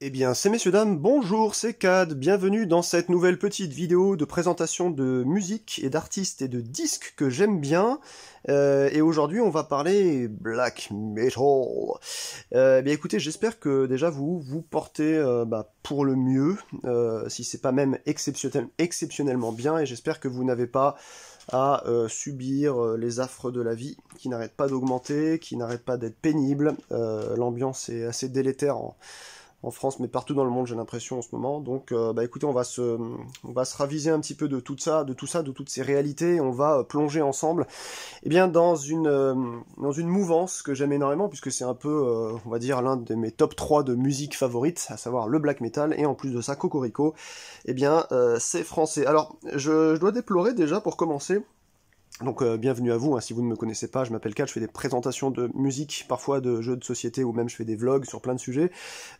Eh bien, c'est messieurs dames, bonjour, c'est Cad, bienvenue dans cette nouvelle petite vidéo de présentation de musique et d'artistes et de disques que j'aime bien. Euh, et aujourd'hui, on va parler black metal. Eh bien écoutez, j'espère que déjà vous vous portez euh, bah, pour le mieux, euh, si c'est pas même exceptionnellement bien, et j'espère que vous n'avez pas à subir les affres de la vie qui n'arrêtent pas d'augmenter, qui n'arrêtent pas d'être pénibles. L'ambiance est assez délétère en, en France, mais partout dans le monde, j'ai l'impression en ce moment. Donc, euh, bah, écoutez, on va se, on va se raviser un petit peu de tout ça, de tout ça, de toutes ces réalités. on va euh, plonger ensemble, eh bien, dans une, euh, dans une mouvance que j'aime énormément, puisque c'est un peu, on va dire, l'un de mes top 3 de musique favorite, à savoir le black metal, et en plus de ça, Cocorico. Eh bien, c'est français. Alors, je dois déplorer déjà pour commencer donc euh, bienvenue à vous, hein. si vous ne me connaissez pas, je m'appelle Cal, je fais des présentations de musique, parfois de jeux de société ou même je fais des vlogs sur plein de sujets.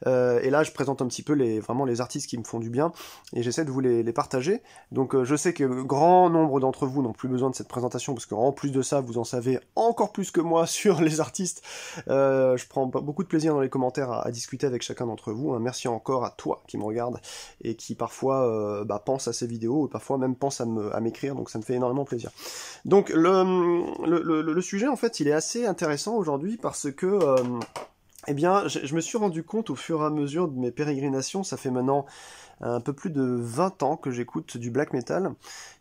Euh, et là je présente un petit peu les vraiment les artistes qui me font du bien et j'essaie de vous les, partager. Donc euh, je sais que grand nombre d'entre vous n'ont plus besoin de cette présentation parce qu'en plus de ça vous en savez encore plus que moi sur les artistes. je prends beaucoup de plaisir dans les commentaires à, discuter avec chacun d'entre vous. Hein. Merci encore à toi qui me regarde et qui parfois bah, pense à ces vidéos et parfois même pense à m'écrire, donc ça me fait énormément plaisir. Donc le, le, sujet en fait il est assez intéressant aujourd'hui parce que euh, eh bien je, me suis rendu compte au fur et à mesure de mes pérégrinations, ça fait maintenant un peu plus de 20 ans que j'écoute du black metal,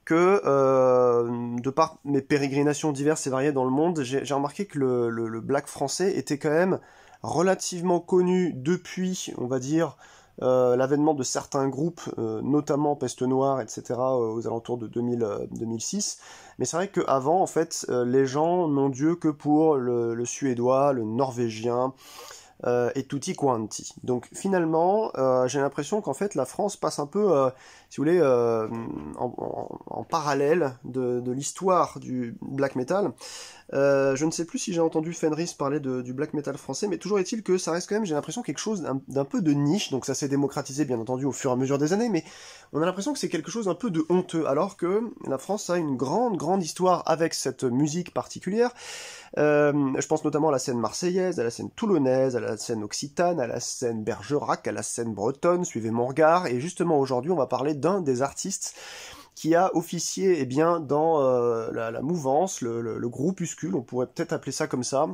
que euh, de par mes pérégrinations diverses et variées dans le monde, j'ai remarqué que le, black français était quand même relativement connu depuis, on va dire, euh, l'avènement de certains groupes, euh, notamment Peste Noire, etc., euh, aux alentours de 2006. Mais c'est vrai qu'avant, en fait, les gens n'ont Dieu que pour le, suédois, le norvégien, et tutti quanti. Donc finalement, j'ai l'impression qu'en fait, la France passe un peu si vous voulez, euh, en, parallèle de, l'histoire du black metal. Euh, je ne sais plus si j'ai entendu Fenris parler de, du black metal français, mais toujours est-il que ça reste quand même, j'ai l'impression, quelque chose d'un peu de niche, donc ça s'est démocratisé bien entendu au fur et à mesure des années, mais on a l'impression que c'est quelque chose un peu de honteux, alors que la France a une grande, grande histoire avec cette musique particulière. Euh, je pense notamment à la scène marseillaise, à la scène toulonnaise, à la scène occitane, à la scène bergerac, à la scène bretonne, suivez mon regard, et justement aujourd'hui on va parler d'un des artistes qui a officié eh bien, dans euh, la, mouvance, le, groupuscule, on pourrait peut-être appeler ça comme ça,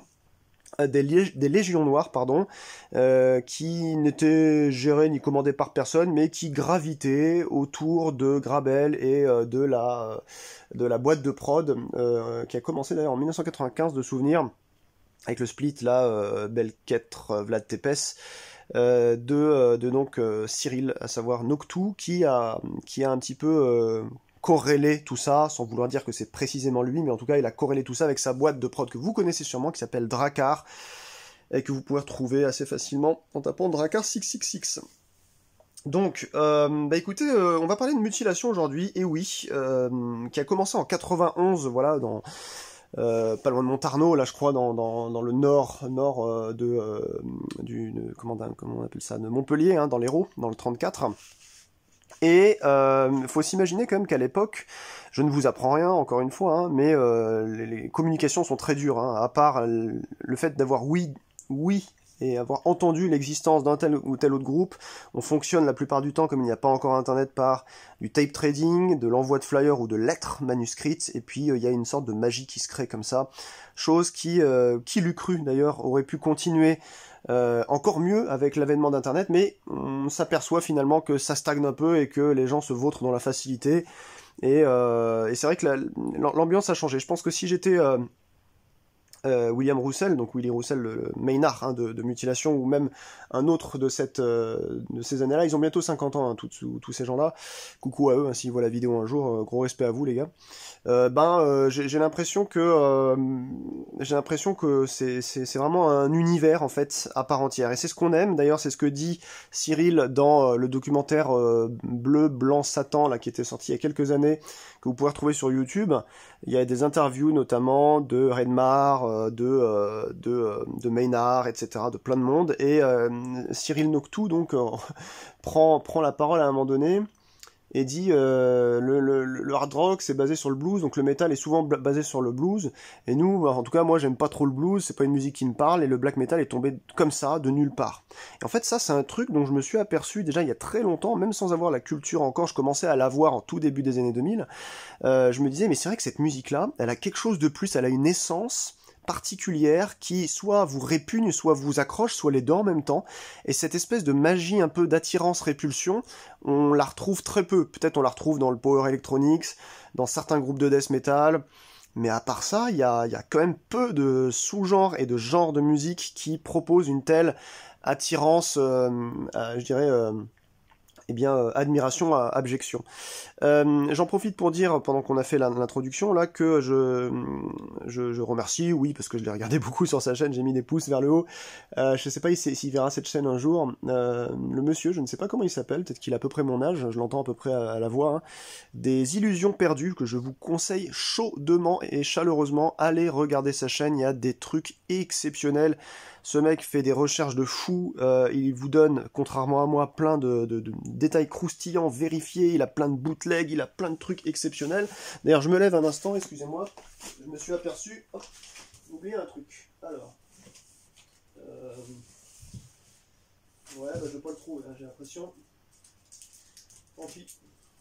euh, des, des légions noires, pardon, euh, qui n'étaient gérées ni commandées par personne, mais qui gravitaient autour de Grabel et de, la, de la boîte de prod, qui a commencé d'ailleurs en 1995 de souvenir, avec le split là, Belkett, Vlad Tepes, euh, de, euh, de, donc euh, Cyril, à savoir Noctou, qui a, qui a un petit peu corrélé tout ça, sans vouloir dire que c'est précisément lui, mais en tout cas il a corrélé tout ça avec sa boîte de prod que vous connaissez sûrement, qui s'appelle Dracar, et que vous pouvez retrouver assez facilement en tapant Dracar 666. Donc, bah écoutez, on va parler de mutilation aujourd'hui, et oui, qui a commencé en 91, voilà, dans euh, pas loin de Montarno, là je crois, dans, dans, le nord nord euh, de, euh, du comment, comment, on appelle ça, de Montpellier, hein, dans l'Hérault, dans le 34. Et il faut s'imaginer quand même qu'à l'époque, je ne vous apprends rien, encore une fois, hein, mais les, les, communications sont très dures, hein, à part le fait d'avoir oui, oui et avoir entendu l'existence d'un tel ou tel autre groupe. On fonctionne la plupart du temps, comme il n'y a pas encore Internet, par du tape trading, de l'envoi de flyers ou de lettres manuscrites, et puis euh, il y a une sorte de magie qui se crée comme ça. Chose qui, euh, qui l'eût cru d'ailleurs, aurait pu continuer euh, encore mieux avec l'avènement d'Internet, mais on s'aperçoit finalement que ça stagne un peu et que les gens se vautrent dans la facilité. Et, c'est vrai que l'ambiance a changé. Je pense que si j'étais euh, William Roussel, donc Willy Roussel, le, le Maynard hein, de, Mutilation, ou même un autre de, cette, euh, de ces années-là. Ils ont bientôt 50 ans, hein, tous ces gens-là. Coucou à eux, hein, s'ils voient la vidéo un jour, euh, gros respect à vous, les gars. ben, j'ai l'impression que j'ai l'impression que c'est vraiment un univers en fait à part entière. Et c'est ce qu'on aime. D'ailleurs, c'est ce que dit Cyril dans le documentaire Bleu, Blanc, Satan, là, qui était sorti il y a quelques années, que vous pouvez retrouver sur YouTube. Il y a des interviews notamment de Redmar, euh, de, euh, de, euh, de Maynard, etc., de plein de monde. Et Cyril Noctou, donc, prend, prend la parole à un moment donné et dit euh, le, hard rock c'est basé sur le blues, donc le métal est souvent basé sur le blues, et nous, bah, en tout cas moi j'aime pas trop le blues, c'est pas une musique qui me parle, et le black metal est tombé comme ça, de nulle part. Et en fait ça c'est un truc dont je me suis aperçu déjà il y a très longtemps, même sans avoir la culture encore, je commençais à l'avoir en tout début des années 2000, euh, je me disais mais c'est vrai que cette musique là, elle a quelque chose de plus, elle a une essence, particulière qui soit vous répugne, soit vous accroche, soit les deux en même temps. Et cette espèce de magie un peu d'attirance-répulsion, on la retrouve très peu. Peut-être on la retrouve dans le power electronics, dans certains groupes de death metal. Mais à part ça, il y a, y a, quand même peu de sous-genres et de genres de musique qui proposent une telle attirance, euh, euh, je dirais, euh, eh bien, euh, admiration à abjection. Euh, j'en profite pour dire, pendant qu'on a fait l'introduction, là, que je, je, remercie, oui, parce que je l'ai regardé beaucoup sur sa chaîne, j'ai mis des pouces vers le haut. Je euh, je sais pas s'il verra cette chaîne un jour. le monsieur, je ne sais pas comment il s'appelle, peut-être qu'il a à peu près mon âge, je l'entends à peu près à, la voix, hein. des illusions perdues que je vous conseille chaudement et chaleureusement. Allez regarder sa chaîne, il y a des trucs exceptionnels. Ce mec fait des recherches de fou. Euh, il vous donne, contrairement à moi, plein de, détails croustillants, vérifiés. Il a plein de bootlegs, il a plein de trucs exceptionnels. D'ailleurs, je me lève un instant, excusez-moi. Je me suis aperçu. Hop, oublié un truc. Alors. Euh... Ouais, bah, je vais pas le trouver, hein, j'ai l'impression. Tant pis.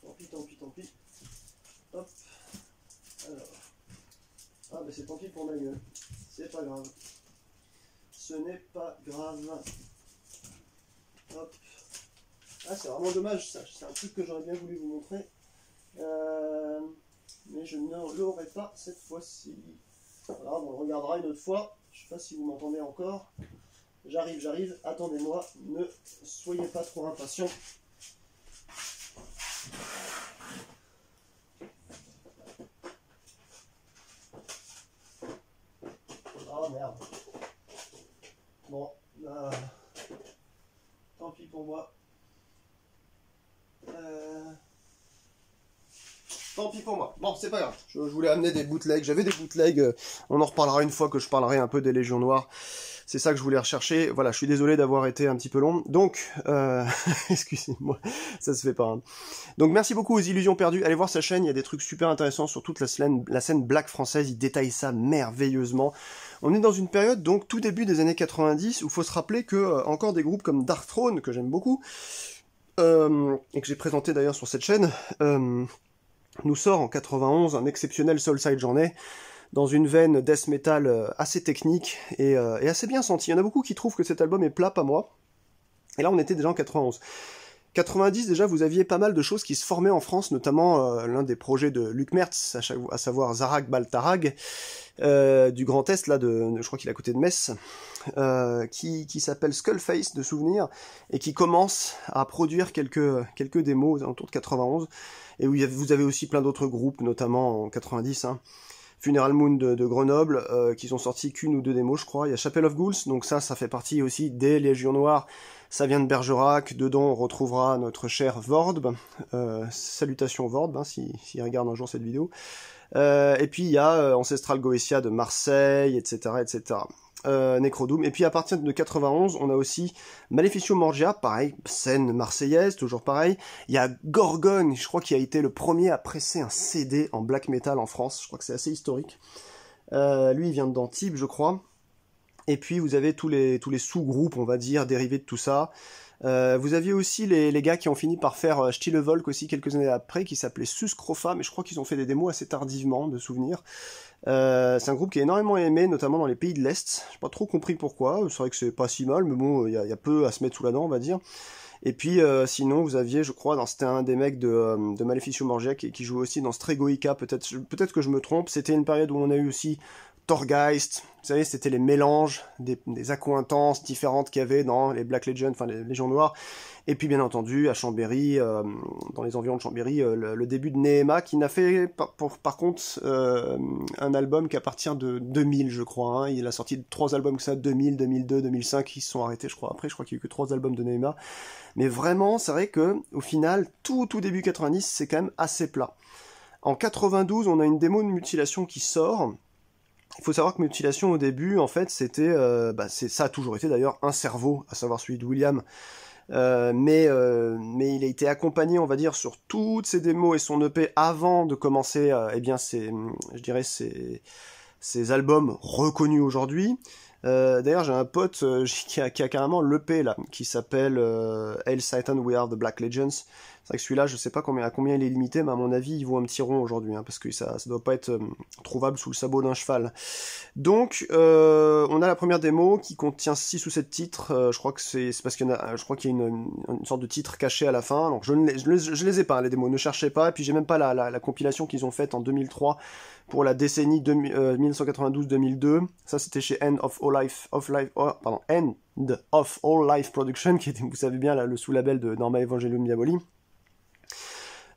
Tant pis, tant pis, tant pis. Hop. Alors. Ah, mais c'est tant pis pour ma gueule. C'est pas grave ce n'est pas grave. Hop. Ah, c'est vraiment dommage, ça. C'est un truc que j'aurais bien voulu vous montrer. Euh, mais je ne l'aurai pas cette fois-ci. Voilà, on regardera une autre fois. Je ne sais pas si vous m'entendez encore. J'arrive, j'arrive. Attendez-moi. Ne soyez pas trop impatients. Ah, merde. Bon, tant pis pour moi. Euh, tant pis pour moi. Bon, c'est pas grave. Je, voulais amener des bootlegs. J'avais des bootlegs. Euh, on en reparlera une fois que je parlerai un peu des Légions Noires. C'est ça que je voulais rechercher. Voilà, je suis désolé d'avoir été un petit peu long. Donc, euh, excusez-moi, ça se fait pas. Hein. Donc, merci beaucoup aux Illusions Perdues. Allez voir sa chaîne, il y a des trucs super intéressants sur toute la scène, la scène black française. Il détaille ça merveilleusement. On est dans une période, donc tout début des années 90, où faut se rappeler que euh, encore des groupes comme Dark Throne, que j'aime beaucoup, euh, et que j'ai présenté d'ailleurs sur cette chaîne, euh, nous sort en 91 un exceptionnel side Journée, dans une veine death metal assez technique et, et assez bien sentie. Il y en a beaucoup qui trouvent que cet album est plat, pas moi. Et là, on était déjà en 91. 90 déjà, vous aviez pas mal de choses qui se formaient en France, notamment euh, l'un des projets de Luc Mertz, à, savoir Zarag Baltarag, euh, du Grand Est, là, de, je crois qu'il est à côté de Metz, euh, qui, qui s'appelle Skullface, de souvenir, et qui commence à produire quelques, quelques démos autour de 91, et où vous avez aussi plein d'autres groupes, notamment en 90, hein, Funeral Moon de, Grenoble, euh, qui sont sortis qu'une ou deux démos, je crois. Il y a Chapel of Ghouls, donc ça, ça fait partie aussi des Légions Noires, ça vient de Bergerac, dedans on retrouvera notre cher Vordb, euh, salutations Vordb, hein, si, regarde un jour cette vidéo. Euh, et puis il y a euh, Ancestral Goetia de Marseille, etc. etc. Euh, Necrodoom. Et puis à partir de 91, on a aussi Maleficio Morgia, pareil, scène marseillaise, toujours pareil. Il y a Gorgon, je crois qu'il a été le premier à presser un CD en black metal en France, je crois que c'est assez historique. Euh, lui, il vient d'Antibes, je crois. Et puis vous avez tous les, tous les sous-groupes, on va dire, dérivés de tout ça. Euh, vous aviez aussi les, les, gars qui ont fini par faire euh, Volk aussi quelques années après, qui s'appelait Suscrofa, mais je crois qu'ils ont fait des démos assez tardivement, de souvenir. Euh, c'est un groupe qui est énormément aimé, notamment dans les pays de l'Est. J'ai pas trop compris pourquoi, c'est vrai que c'est pas si mal, mais bon, il y a, peu à se mettre sous la dent, on va dire. Et puis euh, sinon, vous aviez, je crois, c'était un des mecs de, de Maleficio Morgia qui, jouait aussi dans Stregoica, peut-être peut-être que je me trompe. C'était une période où on a eu aussi Torgeist. Vous savez, c'était les mélanges des, accointances différentes qu'il y avait dans les Black Legends, enfin les Légions Noires. Et puis, bien entendu, à Chambéry, euh, dans les environs de Chambéry, euh, le, début de Nehema, qui n'a fait, par, contre, euh, un album qu'à partir de 2000, je crois. Hein. Il a sorti trois albums que ça, 2000, 2002, 2005, qui sont arrêtés, je crois. Après, je crois qu'il y a eu que trois albums de Nehema. Mais vraiment, c'est vrai que, au final, tout, tout début 90, c'est quand même assez plat. En 92, on a une démo de mutilation qui sort, il faut savoir que mutilation au début, en fait, c'était, euh, bah, c'est ça a toujours été d'ailleurs un cerveau, à savoir celui de William. Euh, mais, euh, mais il a été accompagné, on va dire, sur toutes ses démos et son EP avant de commencer, euh, eh bien, ses, je dirais, ses, ses albums reconnus aujourd'hui. D'ailleurs, j'ai un pote qui a, qui, a, carrément l'EP là, qui s'appelle Hail Satan, We Are the Black Legends. C'est vrai que celui-là, je sais pas combien, à combien il est limité, mais à mon avis, il vaut un petit rond aujourd'hui, hein, parce que ça, ça doit pas être euh, trouvable sous le sabot d'un cheval. Donc, euh, on a la première démo qui contient 6 ou 7 titres. Euh, je crois que c'est parce qu'il y, a, je crois qu'il y a une, sorte de titre caché à la fin. Donc, je ne les, je ai pas, hein, les démos, ne cherchez pas. Et puis, j'ai même pas la, compilation qu'ils ont faite en 2003 pour la décennie 1992-2002. Ça, c'était chez End of All Life, of Life, oh, End of All Life Production, qui était, vous savez bien, le sous-label de Norma Evangelium Diaboli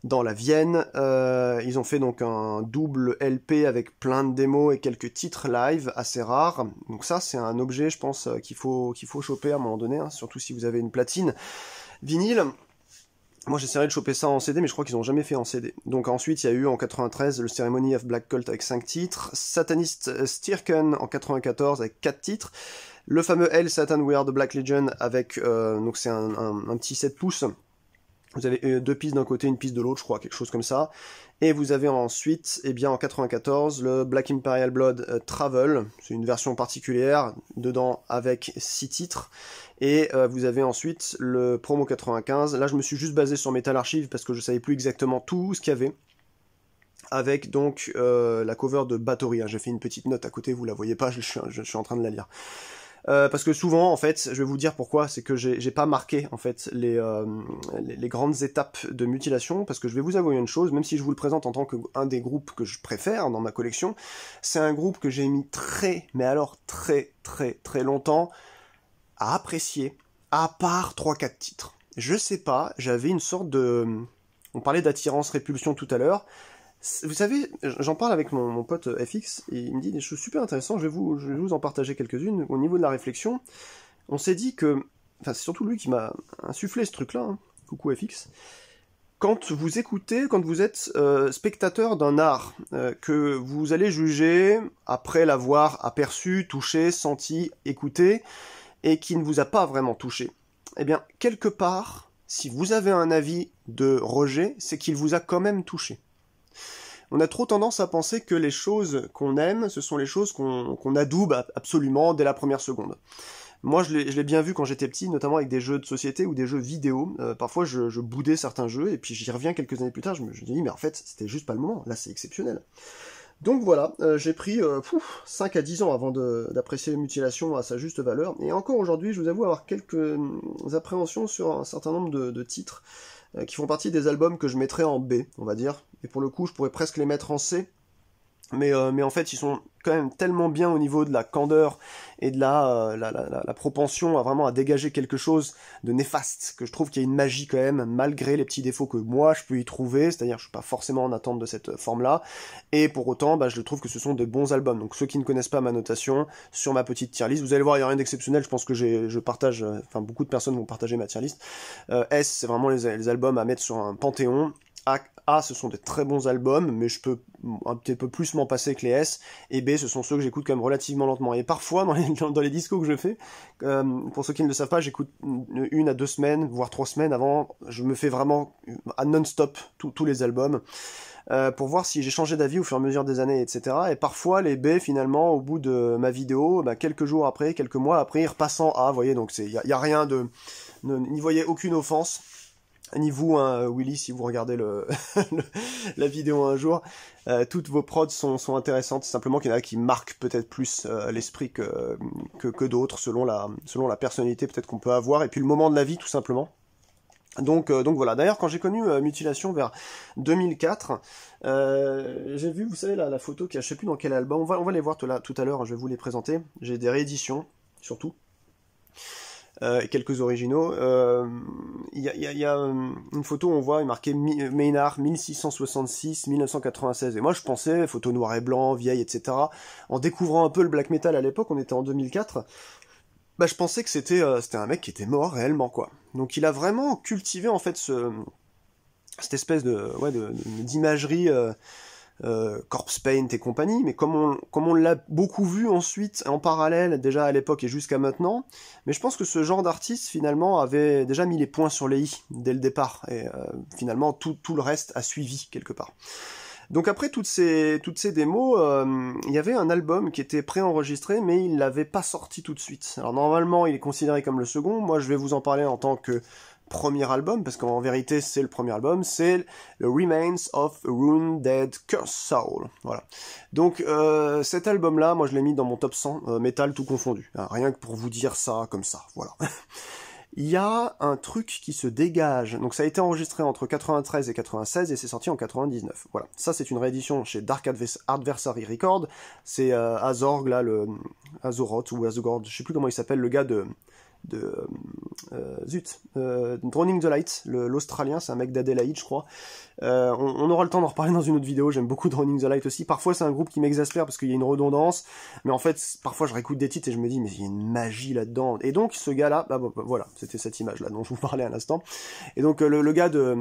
dans la Vienne. Euh, ils ont fait donc un double LP avec plein de démos et quelques titres live assez rares. Donc ça, c'est un objet, je pense, euh, qu'il faut, qu'il faut choper à un moment donné, hein, surtout si vous avez une platine vinyle. Moi, j'essaierai de choper ça en CD, mais je crois qu'ils n'ont jamais fait en CD. Donc ensuite, il y a eu en 93 le Ceremony of Black Cult avec 5 titres, Satanist euh, Stirken en 94 avec 4 titres, le fameux Hell Satan We Are the Black Legion avec, donc c'est un, petit 7 pouces vous avez euh, deux pistes d'un côté, une piste de l'autre, je crois, quelque chose comme ça. Et vous avez ensuite, eh bien, en 94, le Black Imperial Blood euh, Travel. C'est une version particulière, dedans avec six titres. Et euh, vous avez ensuite le Promo 95. Là, je me suis juste basé sur Metal Archive parce que je savais plus exactement tout ce qu'il y avait. Avec donc la cover de Bathory. Hein. J'ai fait une petite note à côté, vous la voyez pas, je suis en train de la lire. Euh, parce que souvent en fait, je vais vous dire pourquoi, c'est que j'ai pas marqué en fait euh, les, grandes étapes de mutilation, parce que je vais vous avouer une chose, même si je vous le présente en tant qu'un des groupes que je préfère dans ma collection, c'est un groupe que j'ai mis très, mais alors très très très longtemps à apprécier, à part 3-4 titres. Je sais pas, j'avais une sorte de... On parlait d'attirance-répulsion tout à l'heure, vous savez, j'en parle avec mon, pote euh, FX, et il me dit des choses super intéressantes, je vais vous, en partager quelques-unes. Au niveau de la réflexion, on s'est dit que, enfin c'est surtout lui qui m'a insufflé ce truc-là, hein. coucou FX, quand vous écoutez, quand vous êtes euh, spectateur d'un art, euh, que vous allez juger après l'avoir aperçu, touché, senti, écouté, et qui ne vous a pas vraiment touché, eh bien, quelque part, si vous avez un avis de rejet, c'est qu'il vous a quand même touché on a trop tendance à penser que les choses qu'on aime, ce sont les choses qu'on adoube absolument dès la première seconde. Moi, je l'ai bien vu quand j'étais petit, notamment avec des jeux de société ou des jeux vidéo. Euh, parfois, je, boudais certains jeux, et puis j'y reviens quelques années plus tard, je me, je dis, mais en fait, c'était juste pas le moment. Là, c'est exceptionnel. Donc voilà, euh, j'ai pris 5 euh, à 10 ans avant d'apprécier les mutilations à sa juste valeur. Et encore aujourd'hui, je vous avoue avoir quelques mm, appréhensions sur un certain nombre de, titres qui font partie des albums que je mettrais en B, on va dire et pour le coup je pourrais presque les mettre en C. Euh, mais, en fait, ils sont quand même tellement bien au niveau de la candeur et de euh, la, propension à vraiment à dégager quelque chose de néfaste que je trouve qu'il y a une magie quand même, malgré les petits défauts que moi je peux y trouver, c'est-à-dire je suis pas forcément en attente de cette euh, forme-là, et pour autant, bah, je trouve que ce sont de bons albums. Donc ceux qui ne connaissent pas ma notation, sur ma petite tier list, vous allez voir, il n'y a rien d'exceptionnel, je pense que je partage, enfin beaucoup de personnes vont partager ma tier list. S, c'est vraiment les albums à mettre sur un panthéon, a, ce sont des très bons albums, mais je peux un petit peu plus m'en passer que les S, et B, ce sont ceux que j'écoute quand même relativement lentement. Et parfois, dans les, dans discos que je fais, euh, pour ceux qui ne le savent pas, j'écoute une à deux semaines, voire trois semaines avant, je me fais vraiment euh, à non-stop tous les albums. Euh, pour voir si j'ai changé d'avis au fur et à mesure des années, etc. Et parfois, les B, finalement, au bout de ma vidéo, bah, quelques jours après, quelques mois après, ils repassent en A, vous voyez, donc il n'y a, a rien de... N'y voyez aucune offense ni vous, hein, Willy, si vous regardez le, la vidéo un jour, euh, toutes vos prods sont, sont intéressantes. Simplement qu'il y en a qui marquent peut-être plus euh, l'esprit que, que, d'autres, selon la, selon la personnalité peut-être qu'on peut avoir, et puis le moment de la vie, tout simplement. Donc, euh, donc voilà. D'ailleurs, quand j'ai connu Mutilation vers 2004, j'ai vu, vous savez, la, photo qui a, je sais plus dans quel album. On va, on va les voir tout, tout à l'heure. Hein, je vais vous les présenter. J'ai des rééditions, surtout. Euh, quelques originaux. Euh, il y, a, y, y, a, euh, une photo on voit il marqué Maynard 1666-1996. Et moi je pensais, photo noir et blanc, vieille, etc. En découvrant un peu le black metal à l'époque, on était en 2004, bah je pensais que c'était c'était un mec qui était mort réellement quoi. Donc il a vraiment cultivé en fait ce cette espèce de ouais d'imagerie. De, euh, Corpse Paint et compagnie, mais comme on, comme on l'a beaucoup vu ensuite en parallèle déjà à l'époque et jusqu'à maintenant, mais je pense que ce genre d'artiste finalement avait déjà mis les points sur les i dès le départ, et euh, finalement tout, le reste a suivi quelque part. Donc après toutes ces, toutes ces démos, euh, il y avait un album qui était préenregistré, mais il l'avait pas sorti tout de suite. Alors normalement, il est considéré comme le second. Moi, je vais vous en parler en tant que premier album, parce qu'en vérité c'est le premier album, c'est The Remains of a dead Curse Soul. Voilà. Donc euh, cet album-là, moi je l'ai mis dans mon top 100 euh, métal tout confondu. Hein, rien que pour vous dire ça comme ça. Voilà. Il y a un truc qui se dégage. Donc ça a été enregistré entre 93 et 96 et c'est sorti en 99. Voilà. Ça c'est une réédition chez Dark Adversary Records. C'est euh, Azorg là le Azoroth ou Azogord, je sais plus comment il s'appelle, le gars de de euh, euh, zut, euh, Droning the Light, l'Australien, c'est un mec d'Adelaide je crois. on, aura le temps d'en reparler dans une autre vidéo. J'aime beaucoup Droning the Light aussi. Parfois, c'est un groupe qui m'exaspère parce qu'il y a une redondance, mais en fait, parfois, je réécoute des titres et je me dis, mais il y a une magie là-dedans. Et donc, ce gars-là, bah, bah, bah, voilà, c'était cette image-là dont je vous parlais à l'instant. Et donc, le, gars de,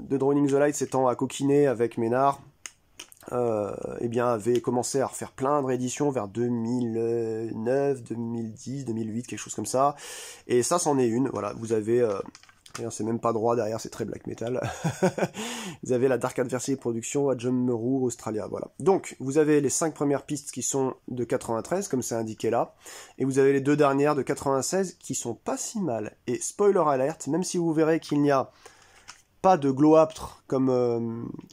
de Droning the Light s'étant à coquiner avec Ménard, euh, eh bien, avait commencé à refaire plein de rééditions vers 2009, 2010, 2008, quelque chose comme ça. Et ça, c'en est une. Voilà, vous avez... Euh, eh c'est même pas droit derrière, c'est très black metal. vous avez la Dark Adversity Production à John Meru, Australia, voilà. Donc, vous avez les cinq premières pistes qui sont de 93, comme c'est indiqué là, et vous avez les deux dernières de 96 qui sont pas si mal. Et spoiler alert, même si vous verrez qu'il n'y a pas de gloaptre comme, euh,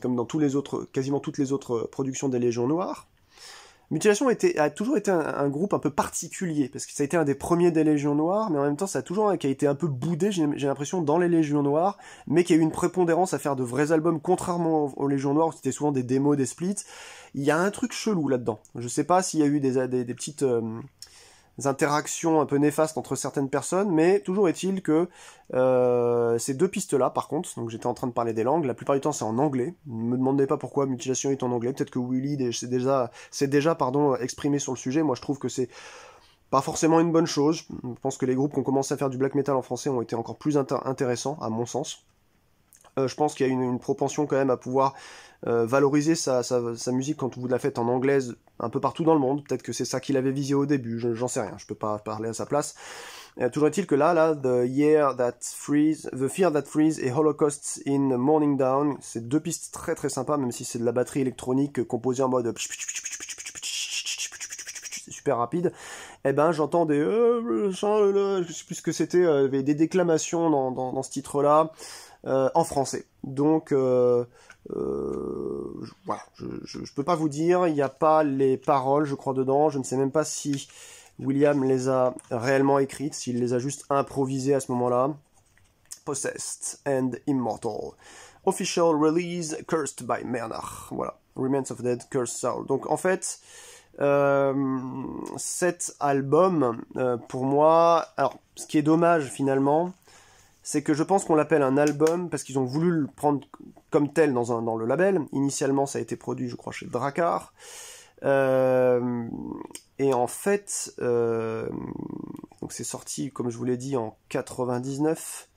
comme dans tous les autres, quasiment toutes les autres productions des Légions Noires. Mutilation a toujours été un, groupe un peu particulier, parce que ça a été un des premiers des Légions Noires, mais en même temps, ça a toujours hein, qui a été un peu boudé, j'ai l'impression, dans les Légions Noires, mais qui a eu une prépondérance à faire de vrais albums, contrairement aux, Légions Noires, où c'était souvent des démos, des splits. Il y a un truc chelou là-dedans. Je sais pas s'il y a eu des, des, petites... Euh, interactions un peu néfastes entre certaines personnes, mais toujours est-il que euh, ces deux pistes-là, par contre, donc j'étais en train de parler des langues, la plupart du temps c'est en anglais. Ne me demandez pas pourquoi mutilation est en anglais. Peut-être que Willy s'est déjà, c'est déjà pardon exprimé sur le sujet. Moi, je trouve que c'est pas forcément une bonne chose. Je pense que les groupes qui ont commencé à faire du black metal en français ont été encore plus intéressants, à mon sens. Euh, je pense qu'il y a une, propension quand même à pouvoir euh, valoriser sa, musique quand vous la faites en anglaise un peu partout dans le monde. Peut-être que c'est ça qu'il avait visé au début, j'en sais rien, je peux pas parler à sa place. Euh, toujours est-il que là, là, The Year That Freeze, The Fear That Freeze et Holocaust in Morning Down, c'est deux pistes très très sympas, même si c'est de la batterie électronique composée en mode super rapide. Eh ben, j'entends des, je sais plus ce que c'était, des déclamations dans, dans, dans ce titre-là. Euh, en français. Donc euh, euh, je, voilà, je, peux pas vous dire, il n'y a pas les paroles, je crois, dedans. Je ne sais même pas si William les a réellement écrites, s'il les a juste improvisées à ce moment-là. Possessed and Immortal. Official release cursed by Mernach. Voilà. Remains of Dead Cursed Soul. Donc en fait, cet album, pour moi, alors ce qui est dommage finalement, c'est que je pense qu'on l'appelle un album parce qu'ils ont voulu le prendre comme tel dans, un, dans le label. Initialement, ça a été produit, je crois, chez Dracar. Euh, et en fait, euh, donc c'est sorti, comme je vous l'ai dit, en 99.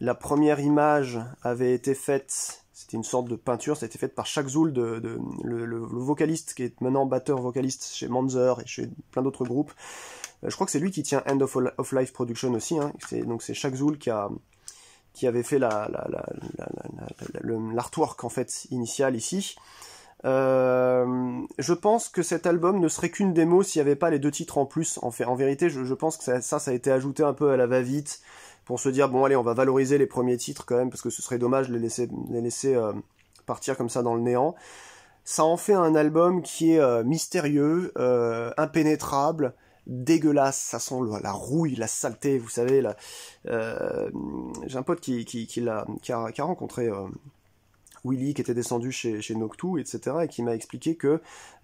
La première image avait été faite, c'était une sorte de peinture, ça a été faite par Shakzoul, de, le, vocaliste qui est maintenant batteur vocaliste chez Manzer et chez plein d'autres groupes. Euh, je crois que c'est lui qui tient End of, Life Production aussi. Hein. donc c'est Shakzoul qui qui avait fait l'artwork en fait initial ici. Euh, je pense que cet album ne serait qu'une démo s'il n'y avait pas les deux titres en plus. En, fait, en vérité, je, pense que ça, ça, a été ajouté un peu à la va-vite pour se dire bon allez, on va valoriser les premiers titres quand même parce que ce serait dommage de les laisser, les laisser euh, partir comme ça dans le néant. Ça en fait un album qui est mystérieux, impénétrable, dégueulasse, ça sent la rouille, la saleté, vous savez. Euh, j'ai un pote qui, a, rencontré euh, Willy, qui était descendu chez, chez Noctu, etc., et qui m'a expliqué que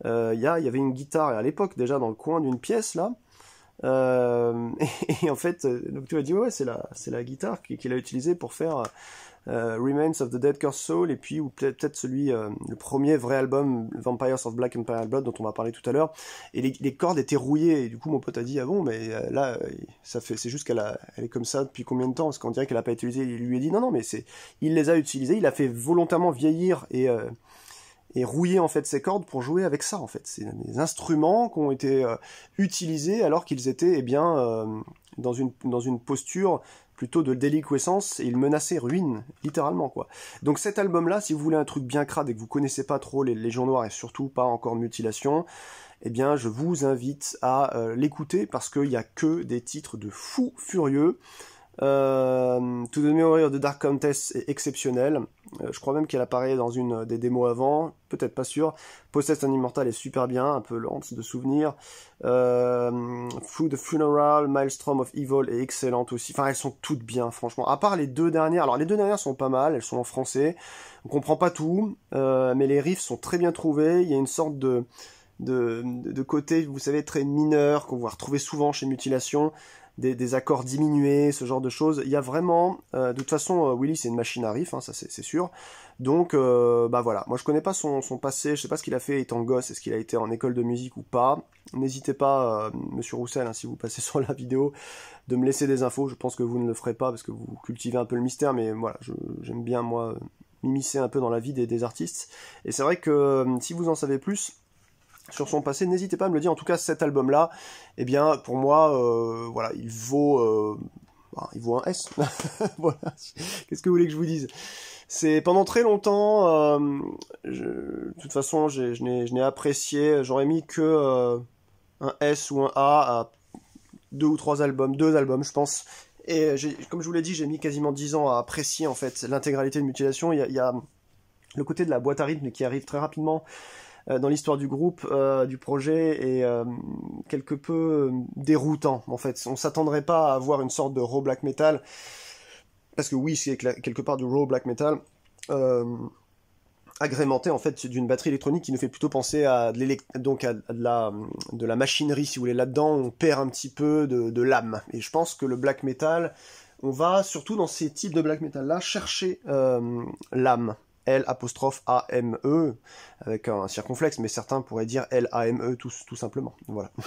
euh, il y, avait une guitare à l'époque déjà dans le coin d'une pièce là. Et, en fait, Noctu a dit ouais, c'est c'est la guitare qu'il a utilisée pour faire euh, Remains of the Dead Curse Soul, et puis ou peut-être celui, euh, le premier vrai album, Vampires of Black Imperial Blood, dont on va parler tout à l'heure. Et les, cordes étaient rouillées, et du coup mon pote a dit, ah bon, mais euh, là, ça fait, c'est juste qu'elle elle est comme ça depuis combien de temps Parce qu'on dirait qu'elle a pas été utilisée. Il lui a dit, non, non, mais c'est, il les a utilisées, il a fait volontairement vieillir et et rouiller en fait ses cordes pour jouer avec ça en fait. C'est des instruments qui ont été utilisés alors qu'ils étaient eh bien dans une dans une posture de déliquescence il menaçait ruine, littéralement quoi. Donc cet album-là, si vous voulez un truc bien crade et que vous connaissez pas trop les, Légions Noires, et surtout pas encore Mutilation, eh bien je vous invite à euh, l'écouter parce qu'il y a que des titres de fous furieux. Euh, to the Mirror de Dark Countess est exceptionnel. Euh, je crois même qu'elle apparaît dans une des démos avant, peut-être pas sûr. Possessed and Immortal est super bien, un peu lente de souvenir. Euh, Through the Funeral, Maelstrom of Evil est excellente aussi. Enfin, elles sont toutes bien, franchement. À part les deux dernières. Alors, les deux dernières sont pas mal, elles sont en français. On comprend pas tout, euh, mais les riffs sont très bien trouvés. Il y a une sorte de de, de côté, vous savez, très mineur qu'on voit retrouver souvent chez Mutilation, des, accords diminués, ce genre de choses. Il y a vraiment, euh, de toute façon, euh, Willy c'est une machine à riff, hein, ça c'est sûr. Donc euh, bah voilà, moi je connais pas son, passé, je sais pas ce qu'il a fait étant gosse, est-ce qu'il a été en école de musique ou pas. N'hésitez pas, Monsieur Roussel, hein, si vous passez sur la vidéo, de me laisser des infos. Je pense que vous ne le ferez pas parce que vous cultivez un peu le mystère, mais voilà, j'aime bien moi m'immiscer un peu dans la vie des artistes. Et c'est vrai que si vous en savez plus, sur son passé, n'hésitez pas à me le dire. En tout cas, cet album-là, eh bien, pour moi, euh, voilà, il vaut, euh, bah, il vaut un S. Qu'est-ce que vous voulez que je vous dise C'est pendant très longtemps, euh, de toute façon, je n'ai apprécié, j'aurais mis que un S ou un A à deux ou trois albums, deux albums, je pense. Et comme je vous l'ai dit, j'ai mis quasiment dix ans à apprécier en fait l'intégralité de Mutilation. Il y a, il y a le côté de la boîte à rythme qui arrive très rapidement euh, dans l'histoire du groupe, euh, du projet, est euh, quelque peu déroutant. En fait, on s'attendrait pas à avoir une sorte de raw black metal, parce que oui, c'est quelque part du raw black metal agrémenté en fait d'une batterie électronique qui nous fait plutôt penser à de donc à de la machinerie si vous voulez là-dedans on perd un petit peu de, l'âme et je pense que le black metal on va surtout dans ces types de black metal là chercher l'âme L apostrophe A M E avec un circonflexe, mais certains pourraient dire L A M E tout, simplement. Voilà.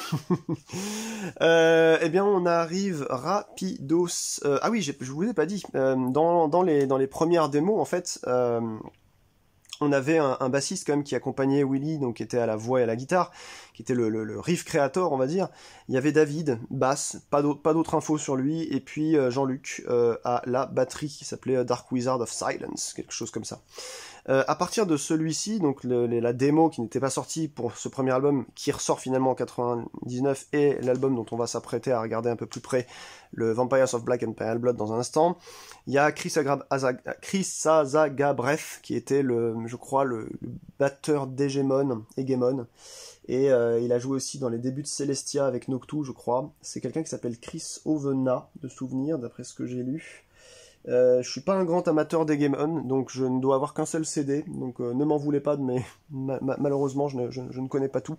Euh, eh bien, on arrive rapidos. Euh, ah oui, je vous ai pas dit. Euh, dans les premières démos, en fait, on avait un, bassiste quand même qui accompagnait Willy, donc qui était à la voix et à la guitare, qui était le, riff créateur, on va dire. Il y avait David, basse, pas d'autres infos sur lui, et puis euh, Jean-Luc euh, à la batterie, qui s'appelait euh, Dark Wizard of Silence, quelque chose comme ça. Euh, à partir de celui-ci, donc la démo qui n'était pas sortie pour ce premier album, qui ressort finalement en 99, et l'album dont on va s'apprêter à regarder un peu plus près, le Vampires of Black and Pale Blood dans un instant, il y a Chris, Azag Chris Azaga Bref, qui était le, je crois, le, le batteur d'Hegemon, et euh, il a joué aussi dans les débuts de Celestia avec Noctu, je crois. C'est quelqu'un qui s'appelle Chris Ovena, de souvenir, d'après ce que j'ai lu. Je euh, je suis pas un grand amateur des Game On, donc je ne dois avoir qu'un seul CD, donc euh, ne m'en voulez pas, mais malheureusement je ne, connais pas tout.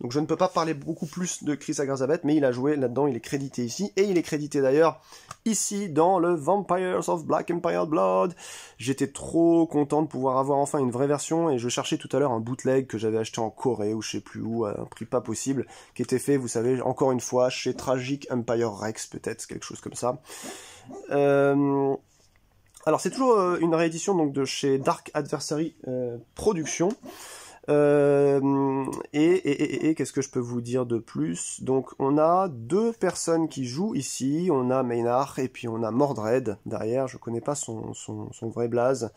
Donc je ne peux pas parler beaucoup plus de Chris Agrazabeth, mais il a joué là-dedans, il est crédité ici, et il est crédité d'ailleurs ici dans le Vampires of Black Empire Blood. J'étais trop content de pouvoir avoir enfin une vraie version et je cherchais tout à l'heure un bootleg que j'avais acheté en Corée ou je sais plus où à un prix pas possible qui était fait, vous savez, encore une fois chez Tragic Empire Rex peut-être, quelque chose comme ça. Euh, alors c'est toujours euh, une réédition donc de chez Dark Adversary euh, Productions. Euh, et, et, qu'est-ce que je peux vous dire de plus Donc on a deux personnes qui jouent ici, on a Maynard et puis on a Mordred derrière, je connais pas son, son, son vrai blaze.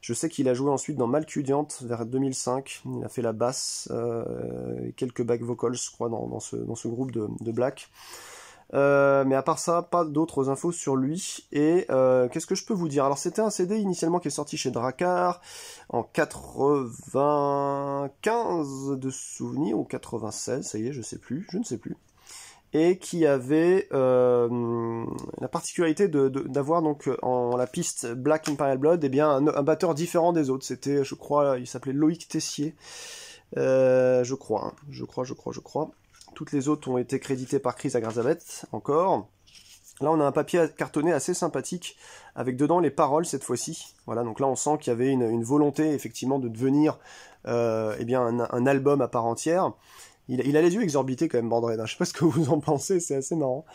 Je sais qu'il a joué ensuite dans Malcudiante vers 2005, il a fait la basse, euh, quelques back vocals je crois dans, dans, ce, dans ce groupe de, de Black. Euh, mais à part ça, pas d'autres infos sur lui. Et euh, qu'est-ce que je peux vous dire Alors c'était un CD initialement qui est sorti chez Drakkar en 95 de souvenirs ou 96, ça y est, je sais plus, je ne sais plus. Et qui avait euh, la particularité d'avoir donc euh, en la piste Black Imperial Blood, eh bien un, batteur différent des autres. C'était, je crois, il s'appelait Loïc Tessier. Hein. je crois, je crois, je crois, je crois. Toutes les autres ont été créditées par Chris Agrazabeth, encore. Là, on a un papier cartonné assez sympathique, avec dedans les paroles cette fois-ci. Voilà, donc là, on sent qu'il y avait une, volonté, effectivement, de devenir euh, eh bien, un, album à part entière. Il, a les yeux exorbités, quand même, Bandred. Hein. Je sais pas ce que vous en pensez, c'est assez marrant.